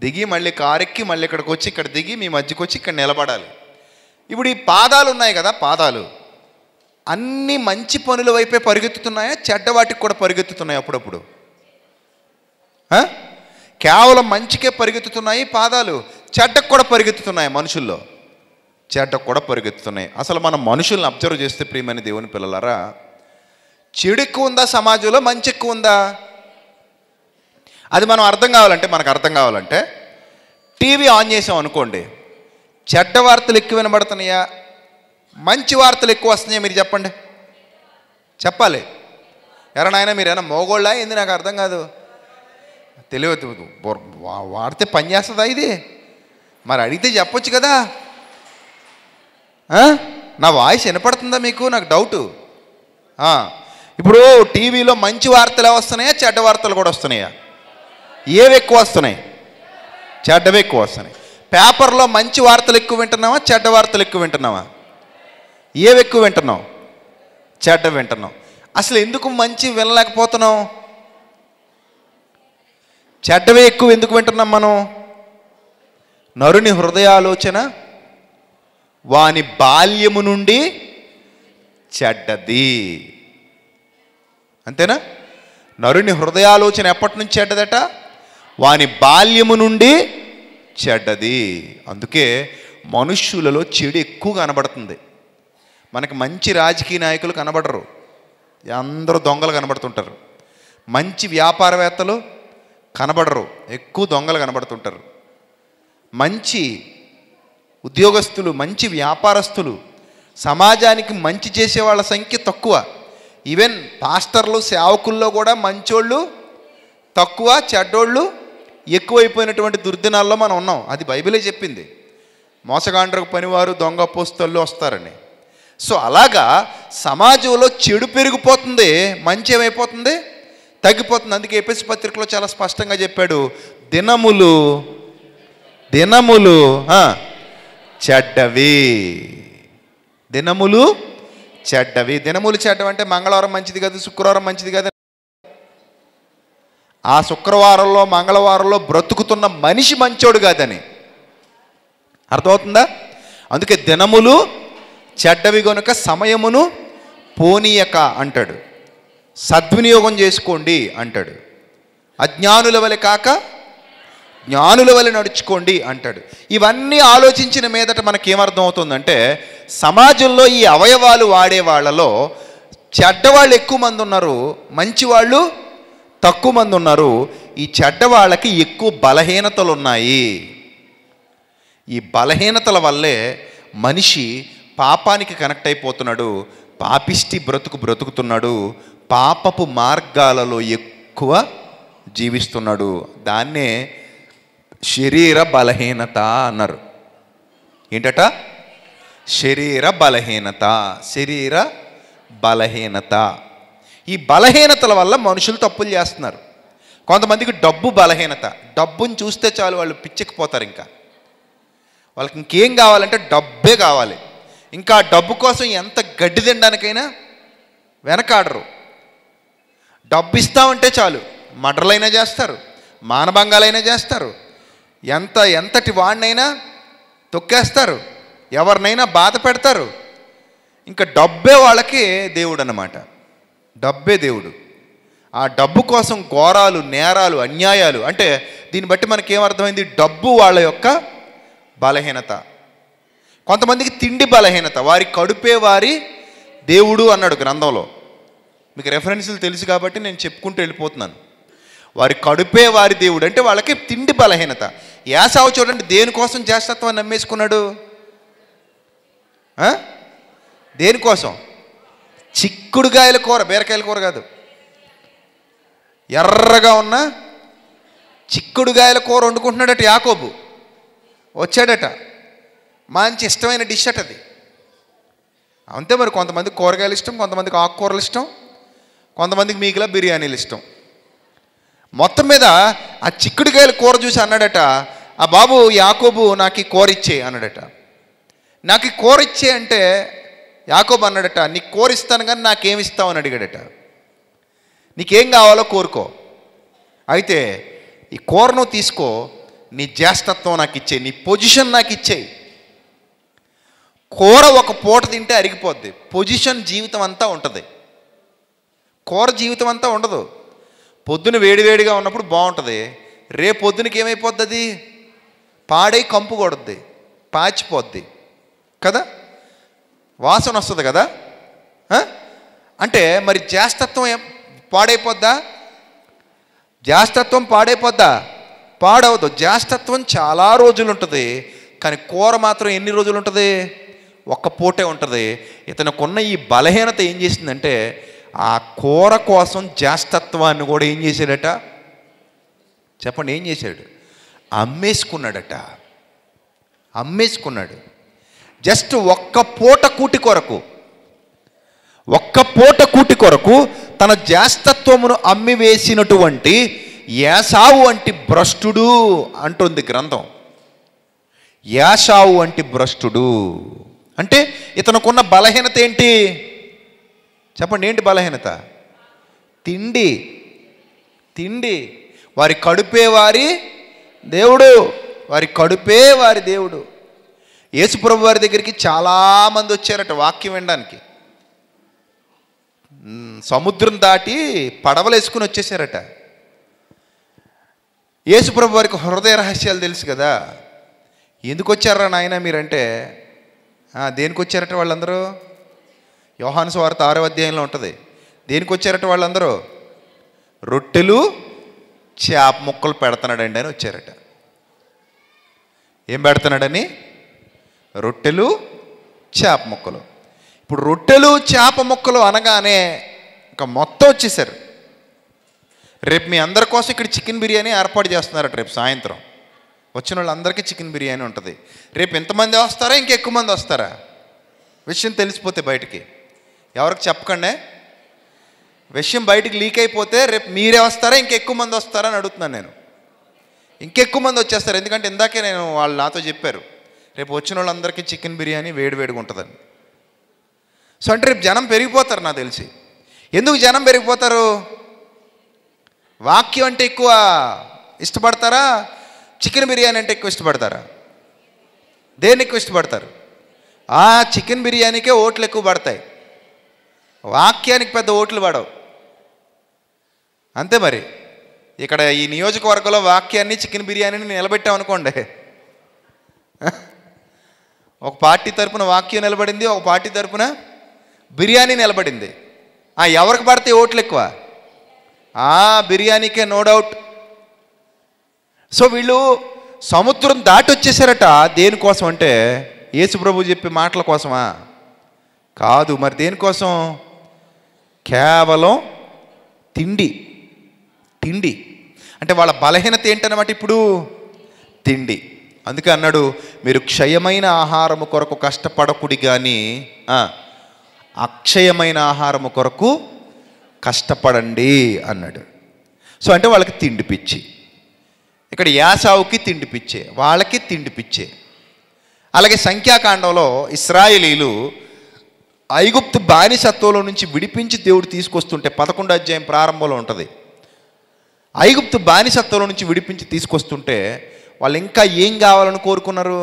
దిగి మళ్ళీ కారెక్కి మళ్ళీ ఇక్కడికి వచ్చి ఇక్కడ దిగి మీ మధ్యకి వచ్చి ఇక్కడ నిలబడాలి ఇప్పుడు ఈ పాదాలు ఉన్నాయి కదా పాదాలు అన్ని మంచి పనుల వైపే పరిగెత్తుతున్నాయా చెడ్డ వాటికి కూడా పరిగెత్తుతున్నాయి అప్పుడప్పుడు కేవలం మంచికే పరిగెత్తుతున్నాయి పాదాలు చెడ్డకు కూడా పరిగెత్తుతున్నాయి మనుషుల్లో చెడ్డకు కూడా పరిగెత్తుతున్నాయి అసలు మనం మనుషుల్ని అబ్జర్వ్ చేస్తే ప్రియమైన దేవుని పిల్లలరా చెడు ఎక్కువ ఉందా సమాజంలో మంచి ఎక్కువ ఉందా అది మనం అర్థం కావాలంటే మనకు అర్థం కావాలంటే టీవీ ఆన్ చేసాం అనుకోండి చెడ్డ వార్తలు ఎక్కువ వినబడుతున్నాయా మంచి వార్తలు ఎక్కువ వస్తున్నాయా మీరు చెప్పండి చెప్పాలి ఎవరైనా మీరు ఏమైనా మోగోళ్ళా ఏంది నాకు అర్థం కాదు తెలియదు వాడితే పని చేస్తుందా ఇది మరి అడిగితే చెప్పొచ్చు కదా నా వాయిస్ వినపడుతుందా మీకు నాకు డౌటు ఇప్పుడు టీవీలో మంచి వార్తలు వస్తున్నాయా చెడ్డ వార్తలు కూడా వస్తున్నాయా ఏవి ఎక్కువ వస్తున్నాయి చెడ్డవి ఎక్కువ వస్తున్నాయి పేపర్లో మంచి వార్తలు ఎక్కువ వింటున్నావా చెడ్డ వార్తలు ఎక్కువ వింటున్నావా ఏవి ఎక్కువ వింటున్నావు చెడ్డ వింటున్నావు అసలు ఎందుకు మంచి వినలేకపోతున్నావు చెడ్డవే ఎక్కువ ఎందుకు వింటున్నాం మనం నరుని హృదయాలోచన వాని బాల్యము నుండి చెడ్డది అంతేనా నరుని హృదయాలోచన ఎప్పటి నుంచి చెడ్డదట వాని బాల్యము నుండి చెడ్డది అందుకే మనుష్యులలో చెడు ఎక్కువ కనబడుతుంది మనకి మంచి రాజకీయ నాయకులు కనబడరు అందరూ దొంగలు కనబడుతుంటారు మంచి వ్యాపారవేత్తలు కనబడరు ఎక్కువ దొంగలు కనబడుతుంటారు మంచి ఉద్యోగస్తులు మంచి వ్యాపారస్తులు సమాజానికి మంచి చేసే వాళ్ళ సంఖ్య తక్కువ ఈవెన్ పాస్టర్లు సేవకుల్లో కూడా మంచోళ్ళు తక్కువ చెడ్డోళ్ళు ఎక్కువైపోయినటువంటి దుర్దినాల్లో మనం ఉన్నాం అది బైబిలే చెప్పింది మోసగాండ్రకు పనివారు దొంగ పోస్తల్లో వస్తారని సో అలాగా సమాజంలో చెడు పెరిగిపోతుంది మంచి ఏమైపోతుంది తగ్గిపోతుంది అందుకే ఏపీ పత్రికలో చాలా స్పష్టంగా చెప్పాడు దినములు దినములు చెడ్డవి దినములు చెడ్డవి దినములు చెడ్డవి అంటే మంగళవారం మంచిది కాదు శుక్రవారం మంచిది కాదు ఆ శుక్రవారంలో మంగళవారంలో బ్రతుకుతున్న మనిషి మంచోడు కాదని అర్థమవుతుందా అందుకే దినములు చెడ్డవి గనుక సమయమును పోనీయక అంటాడు సద్వినియోగం చేసుకోండి అంటాడు అజ్ఞానుల వలె కాక జ్ఞానుల వలె నడుచుకోండి అంటాడు ఇవన్నీ ఆలోచించిన మీదట మనకేమర్థం అవుతుందంటే సమాజంలో ఈ అవయవాలు వాడే వాళ్ళలో చెడ్డవాళ్ళు ఎక్కువ మంది ఉన్నారు మంచివాళ్ళు తక్కువ మంది ఉన్నారు ఈ చెడ్డవాళ్ళకి ఎక్కువ బలహీనతలు ఉన్నాయి ఈ బలహీనతల వల్లే మనిషి పాపానికి కనెక్ట్ అయిపోతున్నాడు పాపిష్టి బ్రతుకు బ్రతుకుతున్నాడు పాపపు మార్గాలలో ఎక్కువ జీవిస్తున్నాడు దాన్నే శరీర బలహీనత అన్నారు ఏంటట శరీర బలహీనత శరీర బలహీనత ఈ బలహీనతల వల్ల మనుషులు తప్పులు చేస్తున్నారు కొంతమందికి డబ్బు బలహీనత డబ్బుని చూస్తే చాలు వాళ్ళు పిచ్చెక్కిపోతారు ఇంకా వాళ్ళకి ఇంకేం కావాలంటే డబ్బే కావాలి ఇంకా డబ్బు కోసం ఎంత గడ్డి తినడానికైనా వెనకాడరు డబ్బు ఇస్తామంటే చాలు మడర్లైనా చేస్తారు మానభంగాలైనా చేస్తారు ఎంత ఎంతటి వాడినైనా తొక్కేస్తారు ఎవరినైనా బాధ పెడతారు ఇంకా డబ్బే వాళ్ళకి దేవుడు అన్నమాట డబ్బే దేవుడు ఆ డబ్బు కోసం ఘోరాలు నేరాలు అన్యాయాలు అంటే దీన్ని బట్టి మనకేమర్థమైంది డబ్బు వాళ్ళ యొక్క బలహీనత కొంతమందికి తిండి బలహీనత వారి కడుపే వారి దేవుడు అన్నాడు గ్రంథంలో మీకు రెఫరెన్స్లు తెలుసు కాబట్టి నేను చెప్పుకుంటూ వెళ్ళిపోతున్నాను వారి కడుపే వారి దేవుడు అంటే వాళ్ళకి తిండి బలహీనత యాసావు చూడండి దేనికోసం చేస్తత్వాన్ని నమ్మేసుకున్నాడు దేనికోసం చిక్కుడుగాయల కూర బీరకాయల కూర కాదు ఎర్రగా ఉన్న చిక్కుడుగాయల కూర వండుకుంటున్నాడట యాకోబు వచ్చాడట మంచి ఇష్టమైన డిష్ అట అది అంతే మరి కొంతమంది కూరగాయలు ఇష్టం కొంతమందికి ఆకుకూరలు ఇష్టం కొంతమందికి మీకులా బిర్యానీలు ఇష్టం మొత్తం మీద ఆ చిక్కుడుకాయల కూర చూసి అన్నాడట ఆ బాబు యాకోబు నాకు ఈ కూర ఇచ్చే అన్నాడట నాకు ఈ కూర ఇచ్చే అంటే యాకోబు అన్నాడట నీకు కూర ఇస్తాను కానీ నాకేమి ఇస్తావు అని అడిగాడట నీకేం కావాలో కోరుకో అయితే ఈ కూరను తీసుకో నీ జ్యేష్ఠత్వం నాకు ఇచ్చే నీ పొజిషన్ నాకు ఇచ్చేయి కూర ఒక పూట తింటే అరిగిపోద్ది పొజిషన్ జీవితం అంతా ఉంటుంది కూర జీవితం అంతా ఉండదు పొద్దున వేడివేడిగా ఉన్నప్పుడు బాగుంటుంది రేపు పొద్దునకి ఏమైపోద్ది అది పాడై కంపు కొడుద్ది పాచిపోద్ది కదా వాసన వస్తుంది కదా అంటే మరి జ్యేష్ఠత్వం పాడైపోద్దా జ్యేష్ఠత్వం పాడైపోద్దా పాడవద్దు జ్యేష్ఠత్వం చాలా రోజులు ఉంటుంది కానీ కూర మాత్రం ఎన్ని రోజులు ఉంటుంది ఒక్క పూటే ఉంటుంది ఉన్న ఈ బలహీనత ఏం చేసిందంటే ఆ కూర కోసం జాస్తత్వాన్ని కూడా ఏం చేశాడట చెప్పండి ఏం చేశాడు అమ్మేసుకున్నాడట అమ్మేసుకున్నాడు జస్ట్ ఒక్క పూట కూటి కొరకు ఒక్క పూట కూటి కొరకు తన జ్యేష్ఠత్వమును అమ్మివేసినటువంటి యాసావు వంటి భ్రష్టుడు అంటుంది గ్రంథం యాసావు వంటి భ్రష్టుడు అంటే ఇతనుకున్న బలహీనత ఏంటి చెప్పండి ఏంటి బలహీనత తిండి తిండి వారి కడుపే వారి దేవుడు వారి కడుపే వారి దేవుడు యేసుప్రభు వారి దగ్గరికి చాలామంది వచ్చారట వాక్యం వినడానికి సముద్రం దాటి పడవలు వేసుకుని వచ్చేసారట యేసుప్రభు వారికి హృదయ రహస్యాలు తెలుసు కదా ఎందుకు వచ్చారా నాయన మీరంటే దేనికి వచ్చారట వాళ్ళందరూ యోహాను స్వార్త ఆరో అధ్యాయంలో ఉంటుంది దేనికి వచ్చారట వాళ్ళందరూ రొట్టెలు చేప ముక్కలు పెడతాడండి అని వచ్చారట ఏం పెడతాడని రొట్టెలు చేప ముక్కలు ఇప్పుడు రొట్టెలు చేప ముక్కలు అనగానే ఇంకా మొత్తం వచ్చేసారు రేపు మీ అందరి కోసం ఇక్కడ చికెన్ బిర్యానీ ఏర్పాటు చేస్తున్నారట రేపు సాయంత్రం వచ్చిన వాళ్ళందరికీ చికెన్ బిర్యానీ ఉంటుంది రేపు ఎంతమంది వస్తారా ఇంకెక్కువ మంది వస్తారా విషయం తెలిసిపోతే బయటికి ఎవరికి చెప్పకండి విషయం బయటికి లీక్ అయిపోతే రేపు మీరే వస్తారా ఇంకెక్కువ మంది వస్తారా అని అడుగుతున్నాను నేను ఇంకెక్కువ మంది వచ్చేస్తారు ఎందుకంటే ఇందాకే నేను వాళ్ళు నాతో చెప్పారు రేపు వచ్చిన వాళ్ళందరికీ చికెన్ బిర్యానీ వేడి వేడిగా ఉంటుందని సో అంటే రేపు జనం పెరిగిపోతారు నాకు తెలిసి ఎందుకు జనం పెరిగిపోతారు వాక్యం అంటే ఎక్కువ ఇష్టపడతారా చికెన్ బిర్యానీ అంటే ఎక్కువ ఇష్టపడతారా దేన్ని ఎక్కువ ఇష్టపడతారు ఆ చికెన్ బిర్యానీకే ఓట్లు ఎక్కువ పడతాయి వాక్యానికి పెద్ద ఓట్లు పడవు అంతే మరి ఇక్కడ ఈ నియోజకవర్గంలో వాక్యాన్ని చికెన్ బిర్యానీని నిలబెట్టాం అనుకోండి ఒక పార్టీ తరపున వాక్యం నిలబడింది ఒక పార్టీ తరపున బిర్యానీ నిలబడింది ఆ ఎవరికి పడితే ఓట్లు ఎక్కువ ఆ బిర్యానీకే నో డౌట్ సో వీళ్ళు సముద్రం దాటి వచ్చేసారట దేనికోసం అంటే ప్రభు చెప్పే మాటల కోసమా కాదు మరి దేనికోసం కేవలం తిండి తిండి అంటే వాళ్ళ బలహీనత ఏంటన్నమాట ఇప్పుడు తిండి అందుకే అన్నాడు మీరు క్షయమైన ఆహారము కొరకు కష్టపడకుడి కానీ అక్షయమైన ఆహారము కొరకు కష్టపడండి అన్నాడు సో అంటే వాళ్ళకి తిండి పిచ్చి ఇక్కడ యాసావుకి తిండి పిచ్చే వాళ్ళకి తిండి పిచ్చే అలాగే సంఖ్యాకాండంలో ఇస్రాయిలీలు ఐగుప్తు బానిసత్వంలో నుంచి విడిపించి దేవుడు తీసుకొస్తుంటే పదకొండు అధ్యాయం ప్రారంభంలో ఉంటుంది ఐగుప్తు బానిసత్వంలో నుంచి విడిపించి తీసుకొస్తుంటే వాళ్ళు ఇంకా ఏం కావాలని కోరుకున్నారు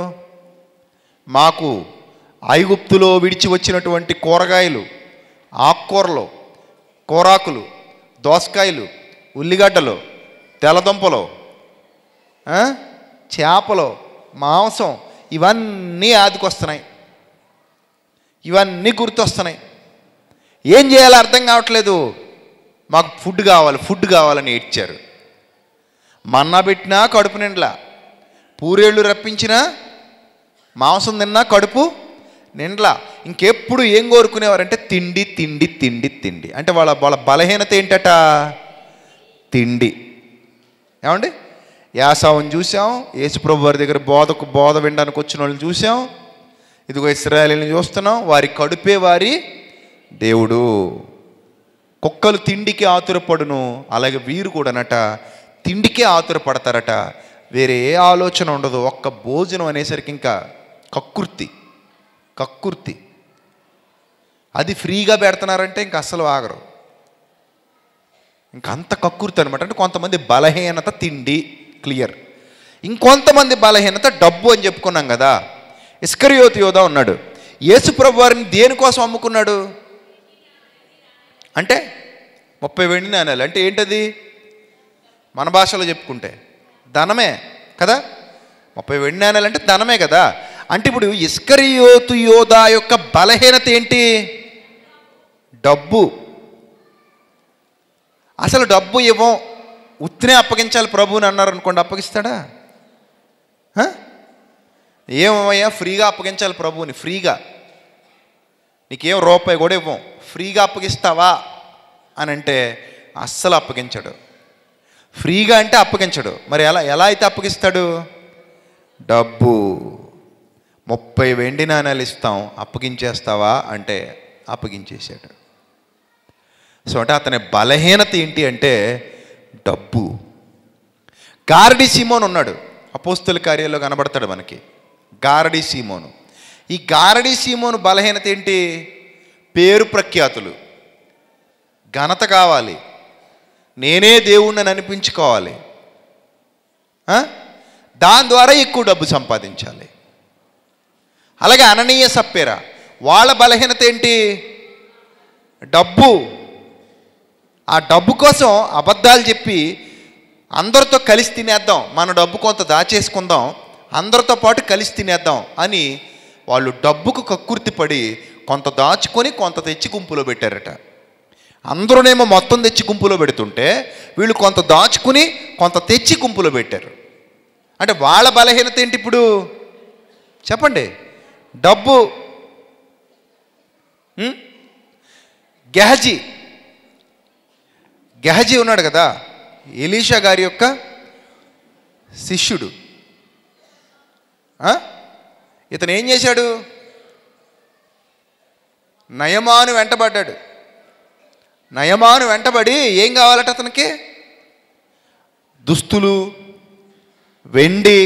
మాకు ఐగుప్తులో విడిచి వచ్చినటువంటి కూరగాయలు ఆకుకూరలు కూరాకులు దోసకాయలు ఉల్లిగడ్డలు తెల్లదుంపలు చేపలు మాంసం ఇవన్నీ ఆదికొస్తున్నాయి ఇవన్నీ గుర్తొస్తున్నాయి ఏం చేయాలో అర్థం కావట్లేదు మాకు ఫుడ్ కావాలి ఫుడ్ కావాలని ఏడ్చారు మన్న పెట్టినా కడుపు నిండలా పూరేళ్ళు రప్పించినా మాంసం తిన్నా కడుపు నిండలా ఇంకెప్పుడు ఏం కోరుకునేవారంటే తిండి తిండి తిండి తిండి అంటే వాళ్ళ వాళ్ళ బలహీనత ఏంటట తిండి ఏమండి యాసావుని చూసాం యేసుప్రభు వారి దగ్గర బోధకు బోధ వినడానికి వచ్చిన వాళ్ళని చూసాం ఇదిగో ఇస్రాయలీని చూస్తున్నాం వారి కడుపే వారి దేవుడు కుక్కలు తిండికి ఆతురపడును అలాగే వీరు కూడానట తిండికే ఆతురపడతారట వేరే ఏ ఆలోచన ఉండదు ఒక్క భోజనం అనేసరికి ఇంకా కక్కుర్తి కక్కుర్తి అది ఫ్రీగా పెడుతున్నారంటే ఇంక అస్సలు ఆగరు అంత కక్కుర్తి అనమాట అంటే కొంతమంది బలహీనత తిండి క్లియర్ ఇంకొంతమంది బలహీనత డబ్బు అని చెప్పుకున్నాం కదా ఇస్కరియోతి యోధ ఉన్నాడు యేసుప్రభు వారిని దేనికోసం అమ్ముకున్నాడు అంటే ముప్పై వెండి నాణ్యాలు అంటే ఏంటది మన భాషలో చెప్పుకుంటే ధనమే కదా ముప్పై వెండి నాణ్యాలు అంటే ధనమే కదా అంటే ఇప్పుడు ఇస్కరియోతు యోధ యొక్క బలహీనత ఏంటి డబ్బు అసలు డబ్బు ఇవ్వం ఉత్తినే అప్పగించాలి ప్రభువుని అన్నారు అనుకోండి అప్పగిస్తాడా ఏమయ్యా ఫ్రీగా అప్పగించాలి ప్రభువుని ఫ్రీగా నీకేం రూపాయి కూడా ఇవ్వం ఫ్రీగా అప్పగిస్తావా అని అంటే అస్సలు అప్పగించడు ఫ్రీగా అంటే అప్పగించడు మరి ఎలా ఎలా అయితే అప్పగిస్తాడు డబ్బు ముప్పై వెండి నాణ్యాలు ఇస్తాం అప్పగించేస్తావా అంటే అప్పగించేశాడు సో అంటే అతని బలహీనత ఏంటి అంటే డబ్బు గార్డి సిమోన్ ఉన్నాడు అపోస్తుల కార్యాల్లో కనబడతాడు మనకి గారడి సీమోను ఈ గారడి సీమోను బలహీనత ఏంటి పేరు ప్రఖ్యాతులు ఘనత కావాలి నేనే దేవుణ్ణి అనిపించుకోవాలి దాని ద్వారా ఎక్కువ డబ్బు సంపాదించాలి అలాగే అననీయ సప్పేర వాళ్ళ బలహీనత ఏంటి డబ్బు ఆ డబ్బు కోసం అబద్ధాలు చెప్పి అందరితో కలిసి తినేద్దాం మన డబ్బు కొంత దాచేసుకుందాం అందరితో పాటు కలిసి తినేద్దాం అని వాళ్ళు డబ్బుకు కక్కుర్తి పడి కొంత దాచుకొని కొంత తెచ్చి గుంపులో పెట్టారట అందరూనేమో మొత్తం తెచ్చి గుంపులో పెడుతుంటే వీళ్ళు కొంత దాచుకుని కొంత తెచ్చి గుంపులో పెట్టారు అంటే వాళ్ళ బలహీనత ఏంటి ఇప్పుడు చెప్పండి డబ్బు గెహజీ గెహజీ ఉన్నాడు కదా ఎలీషా గారి యొక్క శిష్యుడు ఇతను ఏం చేశాడు నయమాను వెంటబడ్డాడు నయమాను వెంటబడి ఏం కావాలట అతనికి దుస్తులు వెండి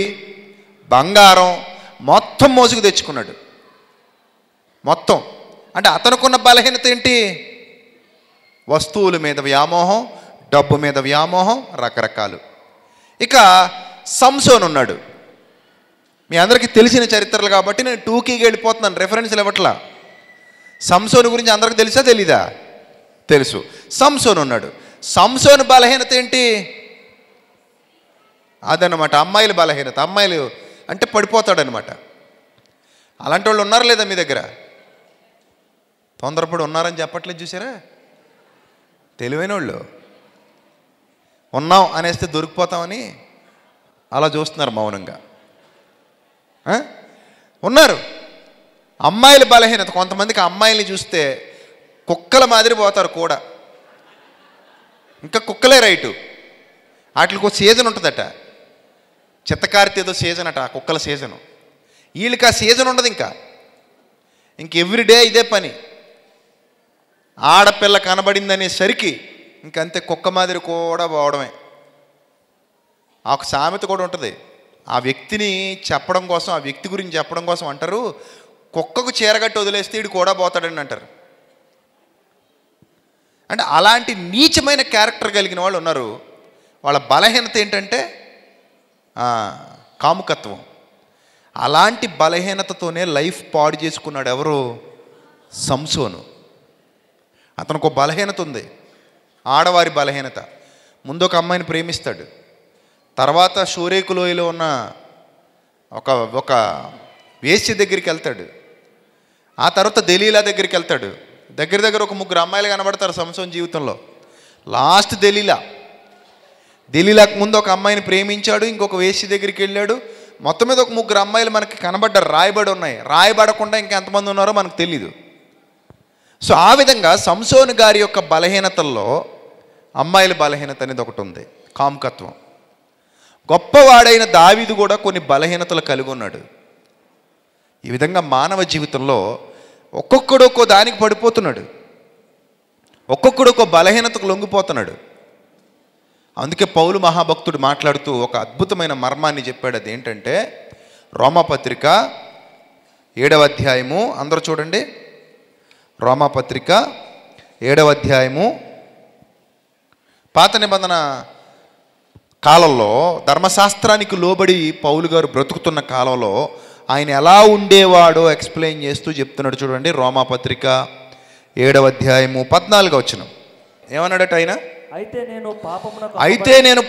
బంగారం మొత్తం మోసుకు తెచ్చుకున్నాడు మొత్తం అంటే అతనుకున్న బలహీనత ఏంటి వస్తువుల మీద వ్యామోహం డబ్బు మీద వ్యామోహం రకరకాలు ఇక సంసోన్ ఉన్నాడు మీ అందరికీ తెలిసిన చరిత్రలు కాబట్టి నేను టూకీకి వెళ్ళిపోతున్నాను రెఫరెన్స్లు ఇవ్వట్లా సంసోను గురించి అందరికి తెలుసా తెలీదా తెలుసు సంసోను ఉన్నాడు సంసోను బలహీనత ఏంటి అదనమాట అమ్మాయిల బలహీనత అమ్మాయిలు అంటే పడిపోతాడనమాట అలాంటి వాళ్ళు ఉన్నారా లేదా మీ దగ్గర తొందరపడి ఉన్నారని చెప్పట్లేదు చూసారా తెలివైన వాళ్ళు ఉన్నాం అనేస్తే దొరికిపోతామని అలా చూస్తున్నారు మౌనంగా ఉన్నారు అమ్మాయిల బలహీనత కొంతమందికి అమ్మాయిల్ని చూస్తే కుక్కల మాదిరి పోతారు కూడా ఇంకా కుక్కలే రైటు వాటికి ఒక సీజన్ ఉంటుందట చిత్తకారితే ఏదో సీజన్ అట ఆ కుక్కల సీజను వీళ్ళకి ఆ సీజన్ ఉండదు ఇంకా ఇంక ఎవ్రీడే ఇదే పని ఆడపిల్ల కనబడిందనేసరికి ఇంకంతే కుక్క మాదిరి కూడా పోవడమే ఒక సామెత కూడా ఉంటుంది ఆ వ్యక్తిని చెప్పడం కోసం ఆ వ్యక్తి గురించి చెప్పడం కోసం అంటారు కుక్కకు చీరగట్టి వదిలేస్తే ఇడు కూడా పోతాడని అంటారు అంటే అలాంటి నీచమైన క్యారెక్టర్ కలిగిన వాళ్ళు ఉన్నారు వాళ్ళ బలహీనత ఏంటంటే కాముకత్వం అలాంటి బలహీనతతోనే లైఫ్ పాడు చేసుకున్నాడు ఎవరు సంసోను అతనికి ఒక బలహీనత ఉంది ఆడవారి బలహీనత ముందు ఒక అమ్మాయిని ప్రేమిస్తాడు తర్వాత షూరేకు లోయలో ఉన్న ఒక ఒక వేసి దగ్గరికి వెళ్తాడు ఆ తర్వాత దలీలా దగ్గరికి వెళ్తాడు దగ్గర దగ్గర ఒక ముగ్గురు అమ్మాయిలు కనబడతారు సంవత్సరం జీవితంలో లాస్ట్ దలీలా దలీలాకు ముందు ఒక అమ్మాయిని ప్రేమించాడు ఇంకొక వేసి దగ్గరికి వెళ్ళాడు మొత్తం మీద ఒక ముగ్గురు అమ్మాయిలు మనకి కనబడ్డారు రాయబడి ఉన్నాయి రాయబడకుండా ఇంకెంతమంది ఉన్నారో మనకు తెలీదు సో ఆ విధంగా సంసోన్ గారి యొక్క బలహీనతల్లో అమ్మాయిల బలహీనత అనేది ఒకటి ఉంది కాముకత్వం గొప్పవాడైన దావిదు కూడా కొన్ని బలహీనతలు కలిగి ఉన్నాడు ఈ విధంగా మానవ జీవితంలో ఒక్కొక్కడు ఒక్కో దానికి పడిపోతున్నాడు ఒక్కొక్కడు ఒక్కో బలహీనతకు లొంగిపోతున్నాడు అందుకే పౌలు మహాభక్తుడు మాట్లాడుతూ ఒక అద్భుతమైన మర్మాన్ని చెప్పాడు అదేంటంటే రోమపత్రిక ఏడవ అధ్యాయము అందరూ చూడండి రోమాపత్రిక ఏడవ అధ్యాయము పాత నిబంధన కాలంలో ధర్మశాస్త్రానికి లోబడి పౌలు గారు బ్రతుకుతున్న కాలంలో ఆయన ఎలా ఉండేవాడో ఎక్స్ప్లెయిన్ చేస్తూ చెప్తున్నాడు చూడండి రోమాపత్రిక ఏడవ అధ్యాయము పద్నాలుగు వచ్చిన ఏమన్నాడట ఆయన అయితే నేను పాపమునకు అయితే నేను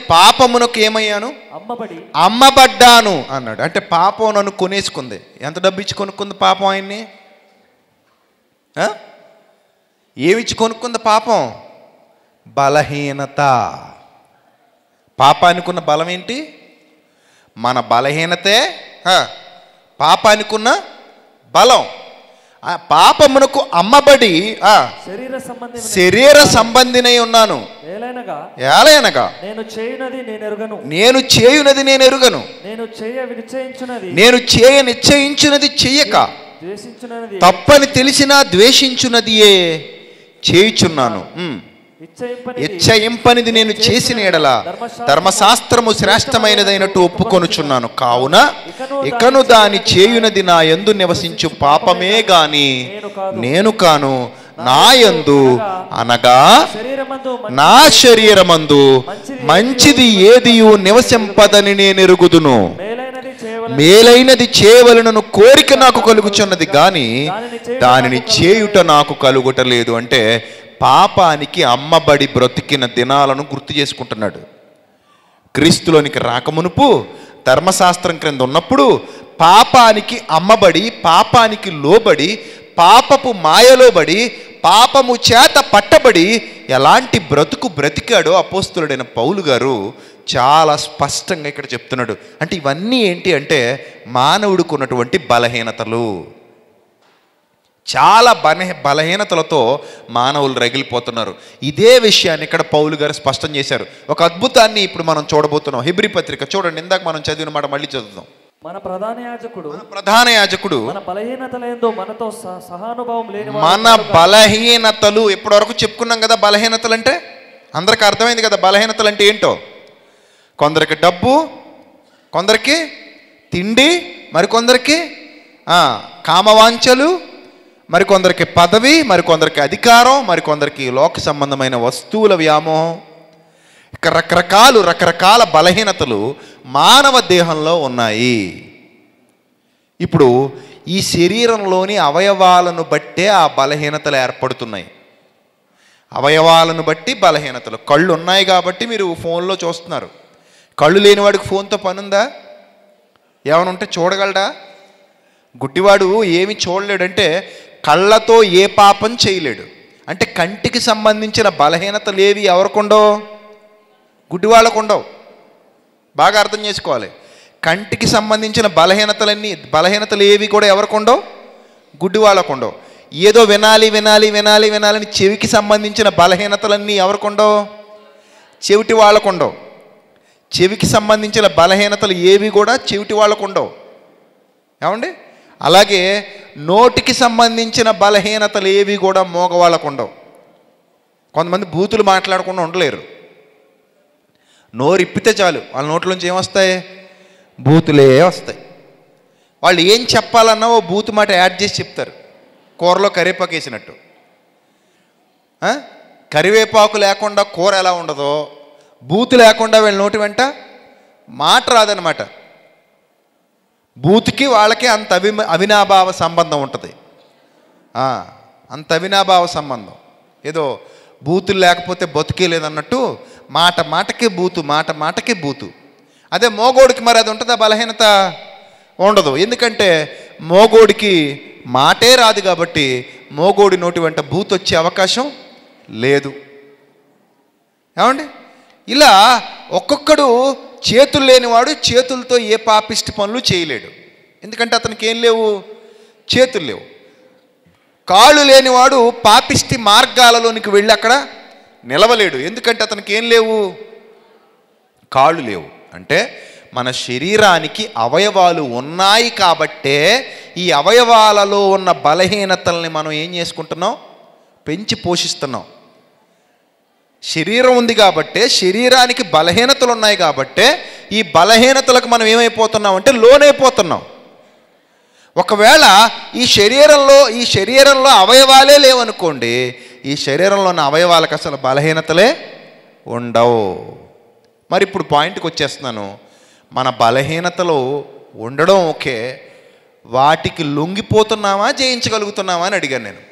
ఏమయ్యాను అమ్మబడి అమ్మబడ్డాను అన్నాడు అంటే పాపం నన్ను కొనేసుకుంది ఎంత డబ్బు ఇచ్చి కొనుక్కుంది పాపం ఆయన్ని ఏమిచ్చి కొనుక్కుంది పాపం బలహీనత పాపానికి ఉన్న బలం ఏంటి మన బలహీనతే పాపానికి ఉన్న బలం పాపమునకు అమ్మబడి శరీర సంబంధినై ఉన్నాను ఏలైనగా నేను చేయునది నేను ఎరుగను నేను చేయునది నేను ఎరుగను నేను చేయ నిశ్చయించున్నది నేను చేయ నిశ్చయించున్నది చెయ్యక ద్వేషించున్నది తప్పని తెలిసినా ద్వేషించున్నదియే చేయుచున్నాను నిశ్చయింపనిది నేను చేసిన ఎడల ధర్మశాస్త్రము శ్రేష్టమైనదైనట్టు ఒప్పుకొనుచున్నాను కావున ఇకను దాని చేయునది నా ఎందు నివసించు పాపమే గాని నేను కాను నాయందు అనగా నా శరీరమందు మంచిది ఏది నివసింపదని నేను ఎరుగుదును మేలైనది చేయవలనను కోరిక నాకు కలుగుచున్నది కానీ దానిని చేయుట నాకు కలుగుట లేదు అంటే పాపానికి అమ్మబడి బ్రతికిన దినాలను గుర్తు చేసుకుంటున్నాడు క్రీస్తులోనికి రాకమునుపు ధర్మశాస్త్రం క్రింద ఉన్నప్పుడు పాపానికి అమ్మబడి పాపానికి లోబడి పాపపు మాయలోబడి పాపము చేత పట్టబడి ఎలాంటి బ్రతుకు బ్రతికాడో అపోస్తులుడైన పౌలు గారు చాలా స్పష్టంగా ఇక్కడ చెప్తున్నాడు అంటే ఇవన్నీ ఏంటి అంటే మానవుడికి ఉన్నటువంటి బలహీనతలు చాలా బలహ బలహీనతలతో మానవులు రగిలిపోతున్నారు ఇదే విషయాన్ని ఇక్కడ పౌలు గారు స్పష్టం చేశారు ఒక అద్భుతాన్ని ఇప్పుడు మనం చూడబోతున్నాం హిబ్రి పత్రిక చూడండి ఇందాక మనం చదివిన మాట మళ్ళీ చదువుతాం మన ప్రధాన యాజకుడు ప్రధాన యాజకుడు మన బలహీనతలేందో మనతో సహానుభావం లేని మన బలహీనతలు ఇప్పటి వరకు చెప్పుకున్నాం కదా బలహీనతలు అంటే అందరికి అర్థమైంది కదా బలహీనతలు అంటే ఏంటో కొందరికి డబ్బు కొందరికి తిండి మరికొందరికి కామవాంచలు మరికొందరికి పదవి మరికొందరికి అధికారం మరికొందరికి లోక సంబంధమైన వస్తువుల వ్యామోహం రకరకాలు రకరకాల బలహీనతలు మానవ దేహంలో ఉన్నాయి ఇప్పుడు ఈ శరీరంలోని అవయవాలను బట్టే ఆ బలహీనతలు ఏర్పడుతున్నాయి అవయవాలను బట్టి బలహీనతలు కళ్ళు ఉన్నాయి కాబట్టి మీరు ఫోన్లో చూస్తున్నారు కళ్ళు లేనివాడికి ఫోన్తో ఫోన్తో పనుందా ఏమైనా ఉంటే చూడగలడా గుడ్డివాడు ఏమి చూడలేడంటే కళ్ళతో ఏ పాపం చేయలేడు అంటే కంటికి సంబంధించిన బలహీనతలు ఏవి ఎవరికుండవు ఉండవు బాగా అర్థం చేసుకోవాలి కంటికి సంబంధించిన బలహీనతలన్నీ బలహీనతలు ఏవి కూడా ఎవరికుండవు ఉండవు ఏదో వినాలి వినాలి వినాలి వినాలని చెవికి సంబంధించిన బలహీనతలన్నీ ఎవరికుండవు చెవిటి వాళ్ళకుండవు చెవికి సంబంధించిన బలహీనతలు ఏవి కూడా చెవిటి వాళ్ళకుండవు ఏమండి అలాగే నోటికి సంబంధించిన బలహీనతలు ఏవి కూడా మోగవాళ్ళకు ఉండవు కొంతమంది బూతులు మాట్లాడకుండా ఉండలేరు నోరు ఇప్పితే చాలు వాళ్ళ నోట్లోంచి ఏమొస్తాయి బూతులే వస్తాయి వాళ్ళు ఏం చెప్పాలన్నా ఓ బూతు మాట యాడ్ చేసి చెప్తారు కూరలో కరివేపాకు వేసినట్టు కరివేపాకు లేకుండా కూర ఎలా ఉండదో బూతు లేకుండా వీళ్ళ నోటి వెంట మాట రాదనమాట బూత్కి వాళ్ళకి అంత అవి అవినాభావ సంబంధం ఉంటుంది అంత అవినాభావ సంబంధం ఏదో బూతులు లేకపోతే బతికే లేదన్నట్టు మాట మాటకే బూతు మాట మాటకే బూతు అదే మోగోడికి మరి అది ఉంటుందా బలహీనత ఉండదు ఎందుకంటే మోగోడికి మాటే రాదు కాబట్టి మోగోడి నోటి వెంట బూత్ వచ్చే అవకాశం లేదు ఏమండి ఇలా ఒక్కొక్కడు చేతులు లేనివాడు చేతులతో ఏ పాపిష్టి పనులు చేయలేడు ఎందుకంటే అతనికి ఏం లేవు చేతులు లేవు కాళ్ళు లేనివాడు పాపిష్టి మార్గాలలోనికి వెళ్ళి అక్కడ నిలవలేడు ఎందుకంటే అతనికి ఏం లేవు కాళ్ళు లేవు అంటే మన శరీరానికి అవయవాలు ఉన్నాయి కాబట్టే ఈ అవయవాలలో ఉన్న బలహీనతల్ని మనం ఏం చేసుకుంటున్నాం పెంచి పోషిస్తున్నాం శరీరం ఉంది కాబట్టే శరీరానికి బలహీనతలు ఉన్నాయి కాబట్టే ఈ బలహీనతలకు మనం ఏమైపోతున్నాం అంటే లోనైపోతున్నాం ఒకవేళ ఈ శరీరంలో ఈ శరీరంలో అవయవాలే లేవనుకోండి ఈ శరీరంలో ఉన్న అవయవాలకు అసలు బలహీనతలే ఉండవు మరి ఇప్పుడు పాయింట్కి వచ్చేస్తున్నాను మన బలహీనతలు ఉండడం ఓకే వాటికి లొంగిపోతున్నామా జయించగలుగుతున్నావా అని అడిగాను నేను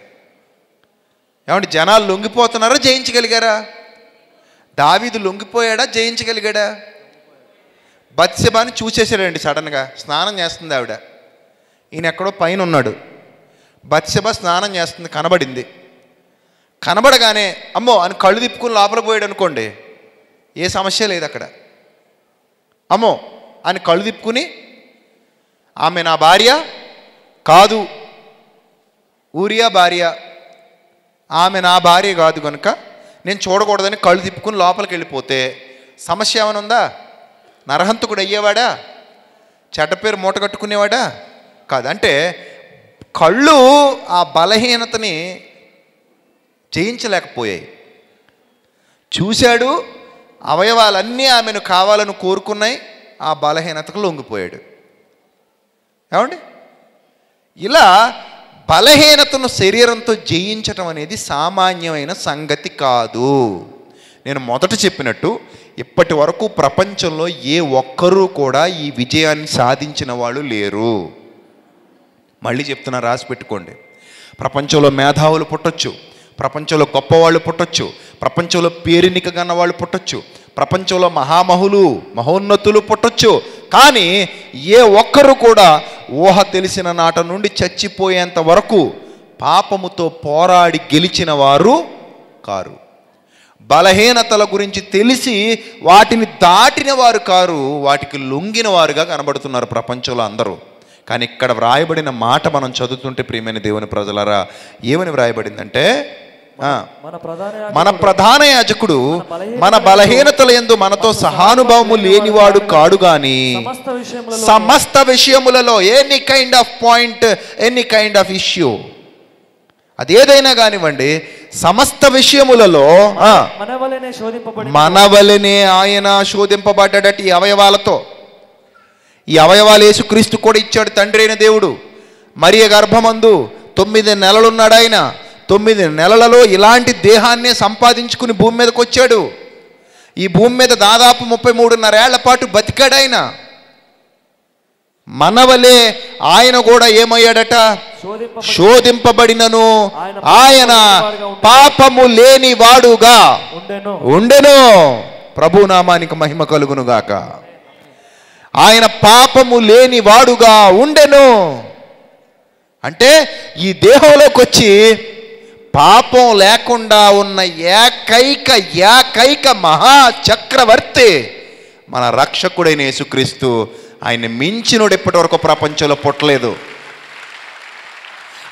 ఏమంటే జనాలు లొంగిపోతున్నారా జయించగలిగారా దావీదు లొంగిపోయాడా జయించగలిగాడా బత్స్యబాని చూసేశాడండి సడన్గా స్నానం చేస్తుంది ఆవిడ ఈయన ఎక్కడో పైన ఉన్నాడు బత్స్యబ స్నానం చేస్తుంది కనబడింది కనబడగానే అమ్మో అని కళ్ళు తిప్పుకుని లోపల పోయాడు అనుకోండి ఏ సమస్య లేదు అక్కడ అమ్మో అని కళ్ళు తిప్పుకుని ఆమె నా భార్య కాదు ఊరియా భార్య ఆమె నా భార్య కాదు కనుక నేను చూడకూడదని కళ్ళు తిప్పుకుని లోపలికి వెళ్ళిపోతే సమస్య ఏమైనా ఉందా నరహంతకుడు అయ్యేవాడా చెడ్డ పేరు మూట కట్టుకునేవాడా కాదంటే కళ్ళు ఆ బలహీనతని జయించలేకపోయాయి చూశాడు అవయవాలన్నీ ఆమెను కావాలని కోరుకున్నాయి ఆ బలహీనతకు లొంగిపోయాడు ఏమండి ఇలా బలహీనతను శరీరంతో జయించటం అనేది సామాన్యమైన సంగతి కాదు నేను మొదట చెప్పినట్టు ఇప్పటి వరకు ప్రపంచంలో ఏ ఒక్కరూ కూడా ఈ విజయాన్ని సాధించిన వాళ్ళు లేరు మళ్ళీ చెప్తున్నా రాసి పెట్టుకోండి ప్రపంచంలో మేధావులు పుట్టొచ్చు ప్రపంచంలో గొప్పవాళ్ళు పుట్టొచ్చు ప్రపంచంలో పేరినిక గన్నవాళ్ళు పుట్టొచ్చు ప్రపంచంలో మహామహులు మహోన్నతులు పుట్టొచ్చు కానీ ఏ ఒక్కరు కూడా ఊహ తెలిసిన నాట నుండి చచ్చిపోయేంత వరకు పాపముతో పోరాడి గెలిచిన వారు కారు బలహీనతల గురించి తెలిసి వాటిని దాటిన వారు కారు వాటికి లొంగిన వారుగా కనబడుతున్నారు ప్రపంచంలో అందరూ కానీ ఇక్కడ వ్రాయబడిన మాట మనం చదువుతుంటే ప్రియమైన దేవుని ప్రజలరా ఏమని వ్రాయబడిందంటే మన ప్రధాన యాజకుడు మన బలహీనతల ఎందు మనతో సహానుభావము లేనివాడు కాడు గాని సమస్త విషయములలో any kind of point any kind of issue అదేదైనా కానివ్వండి సమస్త విషయములలో మనవలనే ఆయన శోధింపబడ్డాడట ఈ అవయవాలతో ఈ అవయవాలు యేసుక్రీస్తు కూడా ఇచ్చాడు తండ్రి అయిన దేవుడు మరియ గర్భమందు తొమ్మిది నెలలున్నాడు ఆయన తొమ్మిది నెలలలో ఇలాంటి దేహాన్నే సంపాదించుకుని భూమి మీదకి వచ్చాడు ఈ భూమి మీద దాదాపు ముప్పై మూడున్నరేళ్ల పాటు ఆయన మనవలే ఆయన కూడా ఏమయ్యాడట శోధింపబడినను ఆయన పాపము లేని వాడుగా ఉండెను ప్రభునామానికి మహిమ కలుగునుగాక ఆయన పాపము లేని వాడుగా ఉండెను అంటే ఈ దేహంలోకి వచ్చి పాపం లేకుండా ఉన్న ఏకైక ఏకైక మహాచక్రవర్తి మన రక్షకుడైన యేసుక్రీస్తు ఆయన మించినోడు ఎప్పటి వరకు ప్రపంచంలో పుట్టలేదు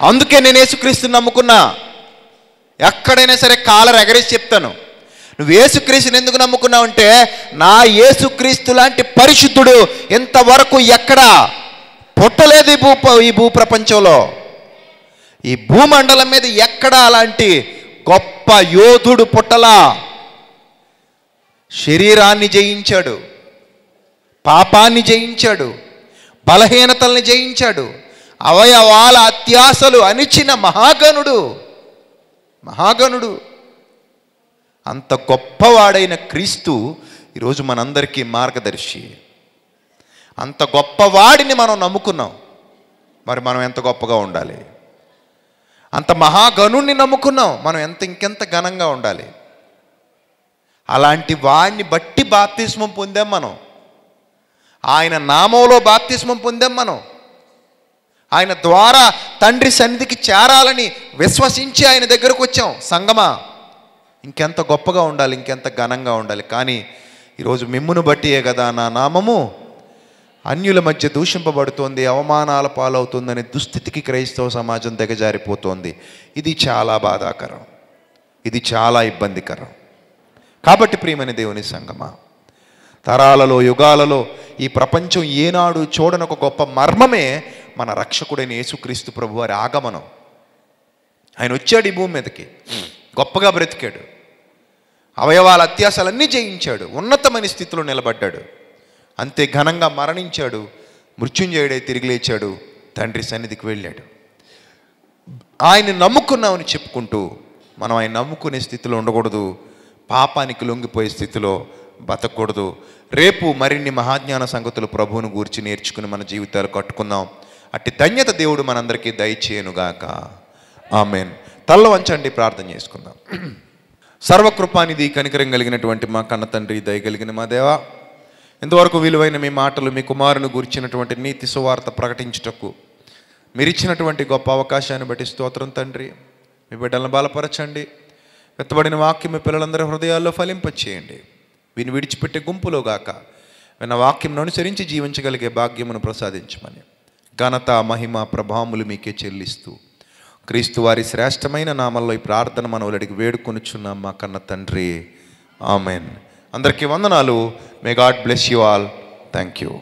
అందుకే నేను యేసుక్రీస్తుని నమ్ముకున్నా ఎక్కడైనా సరే కాలర్ ఎగరేసి చెప్తాను నువ్వు ఏసుక్రీస్తుని ఎందుకు నమ్ముకున్నావు అంటే నా యేసుక్రీస్తు లాంటి పరిశుద్ధుడు ఇంతవరకు ఎక్కడా పుట్టలేదు ఈ భూ ఈ భూప్రపంచంలో ఈ భూమండలం మీద ఎక్కడ అలాంటి గొప్ప యోధుడు పుట్టలా శరీరాన్ని జయించాడు పాపాన్ని జయించాడు బలహీనతల్ని జయించాడు అవయవాల అత్యాసలు అణిచిన మహాగణుడు మహాగణుడు అంత గొప్పవాడైన క్రీస్తు ఈరోజు మనందరికీ మార్గదర్శి అంత గొప్పవాడిని మనం నమ్ముకున్నాం మరి మనం ఎంత గొప్పగా ఉండాలి అంత మహాగనుణ్ణి నమ్ముకున్నాం మనం ఎంత ఇంకెంత ఘనంగా ఉండాలి అలాంటి వాడిని బట్టి బాప్తిస్మం పొందాం మనం ఆయన నామంలో బాప్తిస్మం పొందాం మనం ఆయన ద్వారా తండ్రి సన్నిధికి చేరాలని విశ్వసించి ఆయన దగ్గరకు వచ్చాం సంగమా ఇంకెంత గొప్పగా ఉండాలి ఇంకెంత ఘనంగా ఉండాలి కానీ ఈరోజు మిమ్మును బట్టియే కదా నా నామము అన్యుల మధ్య దూషింపబడుతోంది అవమానాల పాలవుతుందనే దుస్థితికి క్రైస్తవ సమాజం దిగజారిపోతోంది ఇది చాలా బాధాకరం ఇది చాలా ఇబ్బందికరం కాబట్టి ప్రియమని దేవుని సంగమా తరాలలో యుగాలలో ఈ ప్రపంచం ఏనాడు చూడని ఒక గొప్ప మర్మమే మన రక్షకుడైన యేసుక్రీస్తు ప్రభు వారి ఆగమనం ఆయన వచ్చాడు ఈ భూమి మీదకి గొప్పగా బ్రతికాడు అవయవాల అత్యాసాలన్నీ జయించాడు ఉన్నతమైన స్థితిలో నిలబడ్డాడు అంతే ఘనంగా మరణించాడు మృత్యుంజయుడే తిరిగి లేచాడు తండ్రి సన్నిధికి వెళ్ళాడు ఆయన నమ్ముకున్నామని చెప్పుకుంటూ మనం ఆయన నమ్ముకునే స్థితిలో ఉండకూడదు పాపానికి లొంగిపోయే స్థితిలో బతకూడదు రేపు మరిన్ని మహాజ్ఞాన సంగతులు ప్రభువును గూర్చి నేర్చుకుని మన జీవితాలు కట్టుకుందాం అట్టి ధన్యత దేవుడు మనందరికీ దయచేయనుగాక ఆమెన్ తల్ల వంచండి ప్రార్థన చేసుకుందాం సర్వకృపానిది కనికరం కలిగినటువంటి మా కన్న తండ్రి దయగలిగిన మా దేవా ఇంతవరకు విలువైన మీ మాటలు మీ కుమారుని గురించినటువంటి నీతి సువార్త ప్రకటించుటకు మీరిచ్చినటువంటి గొప్ప అవకాశాన్ని బట్టి స్తోత్రం తండ్రి మీ బిడ్డలను బలపరచండి వెత్తబడిన వాక్యం మీ పిల్లలందరి హృదయాల్లో ఫలింపచేయండి వీని విడిచిపెట్టే గుంపులోగాక విన్న వాక్యం అనుసరించి జీవించగలిగే భాగ్యమును ప్రసాదించమని ఘనత మహిమ ప్రభావములు మీకే చెల్లిస్తూ క్రీస్తు వారి శ్రేష్టమైన నామల్లో ఈ ప్రార్థన మనవులడికి వేడుకొనుచున్నాం మా కన్న తండ్రి ఆమెన్ అందరికీ వందనాలు may God bless you all thank you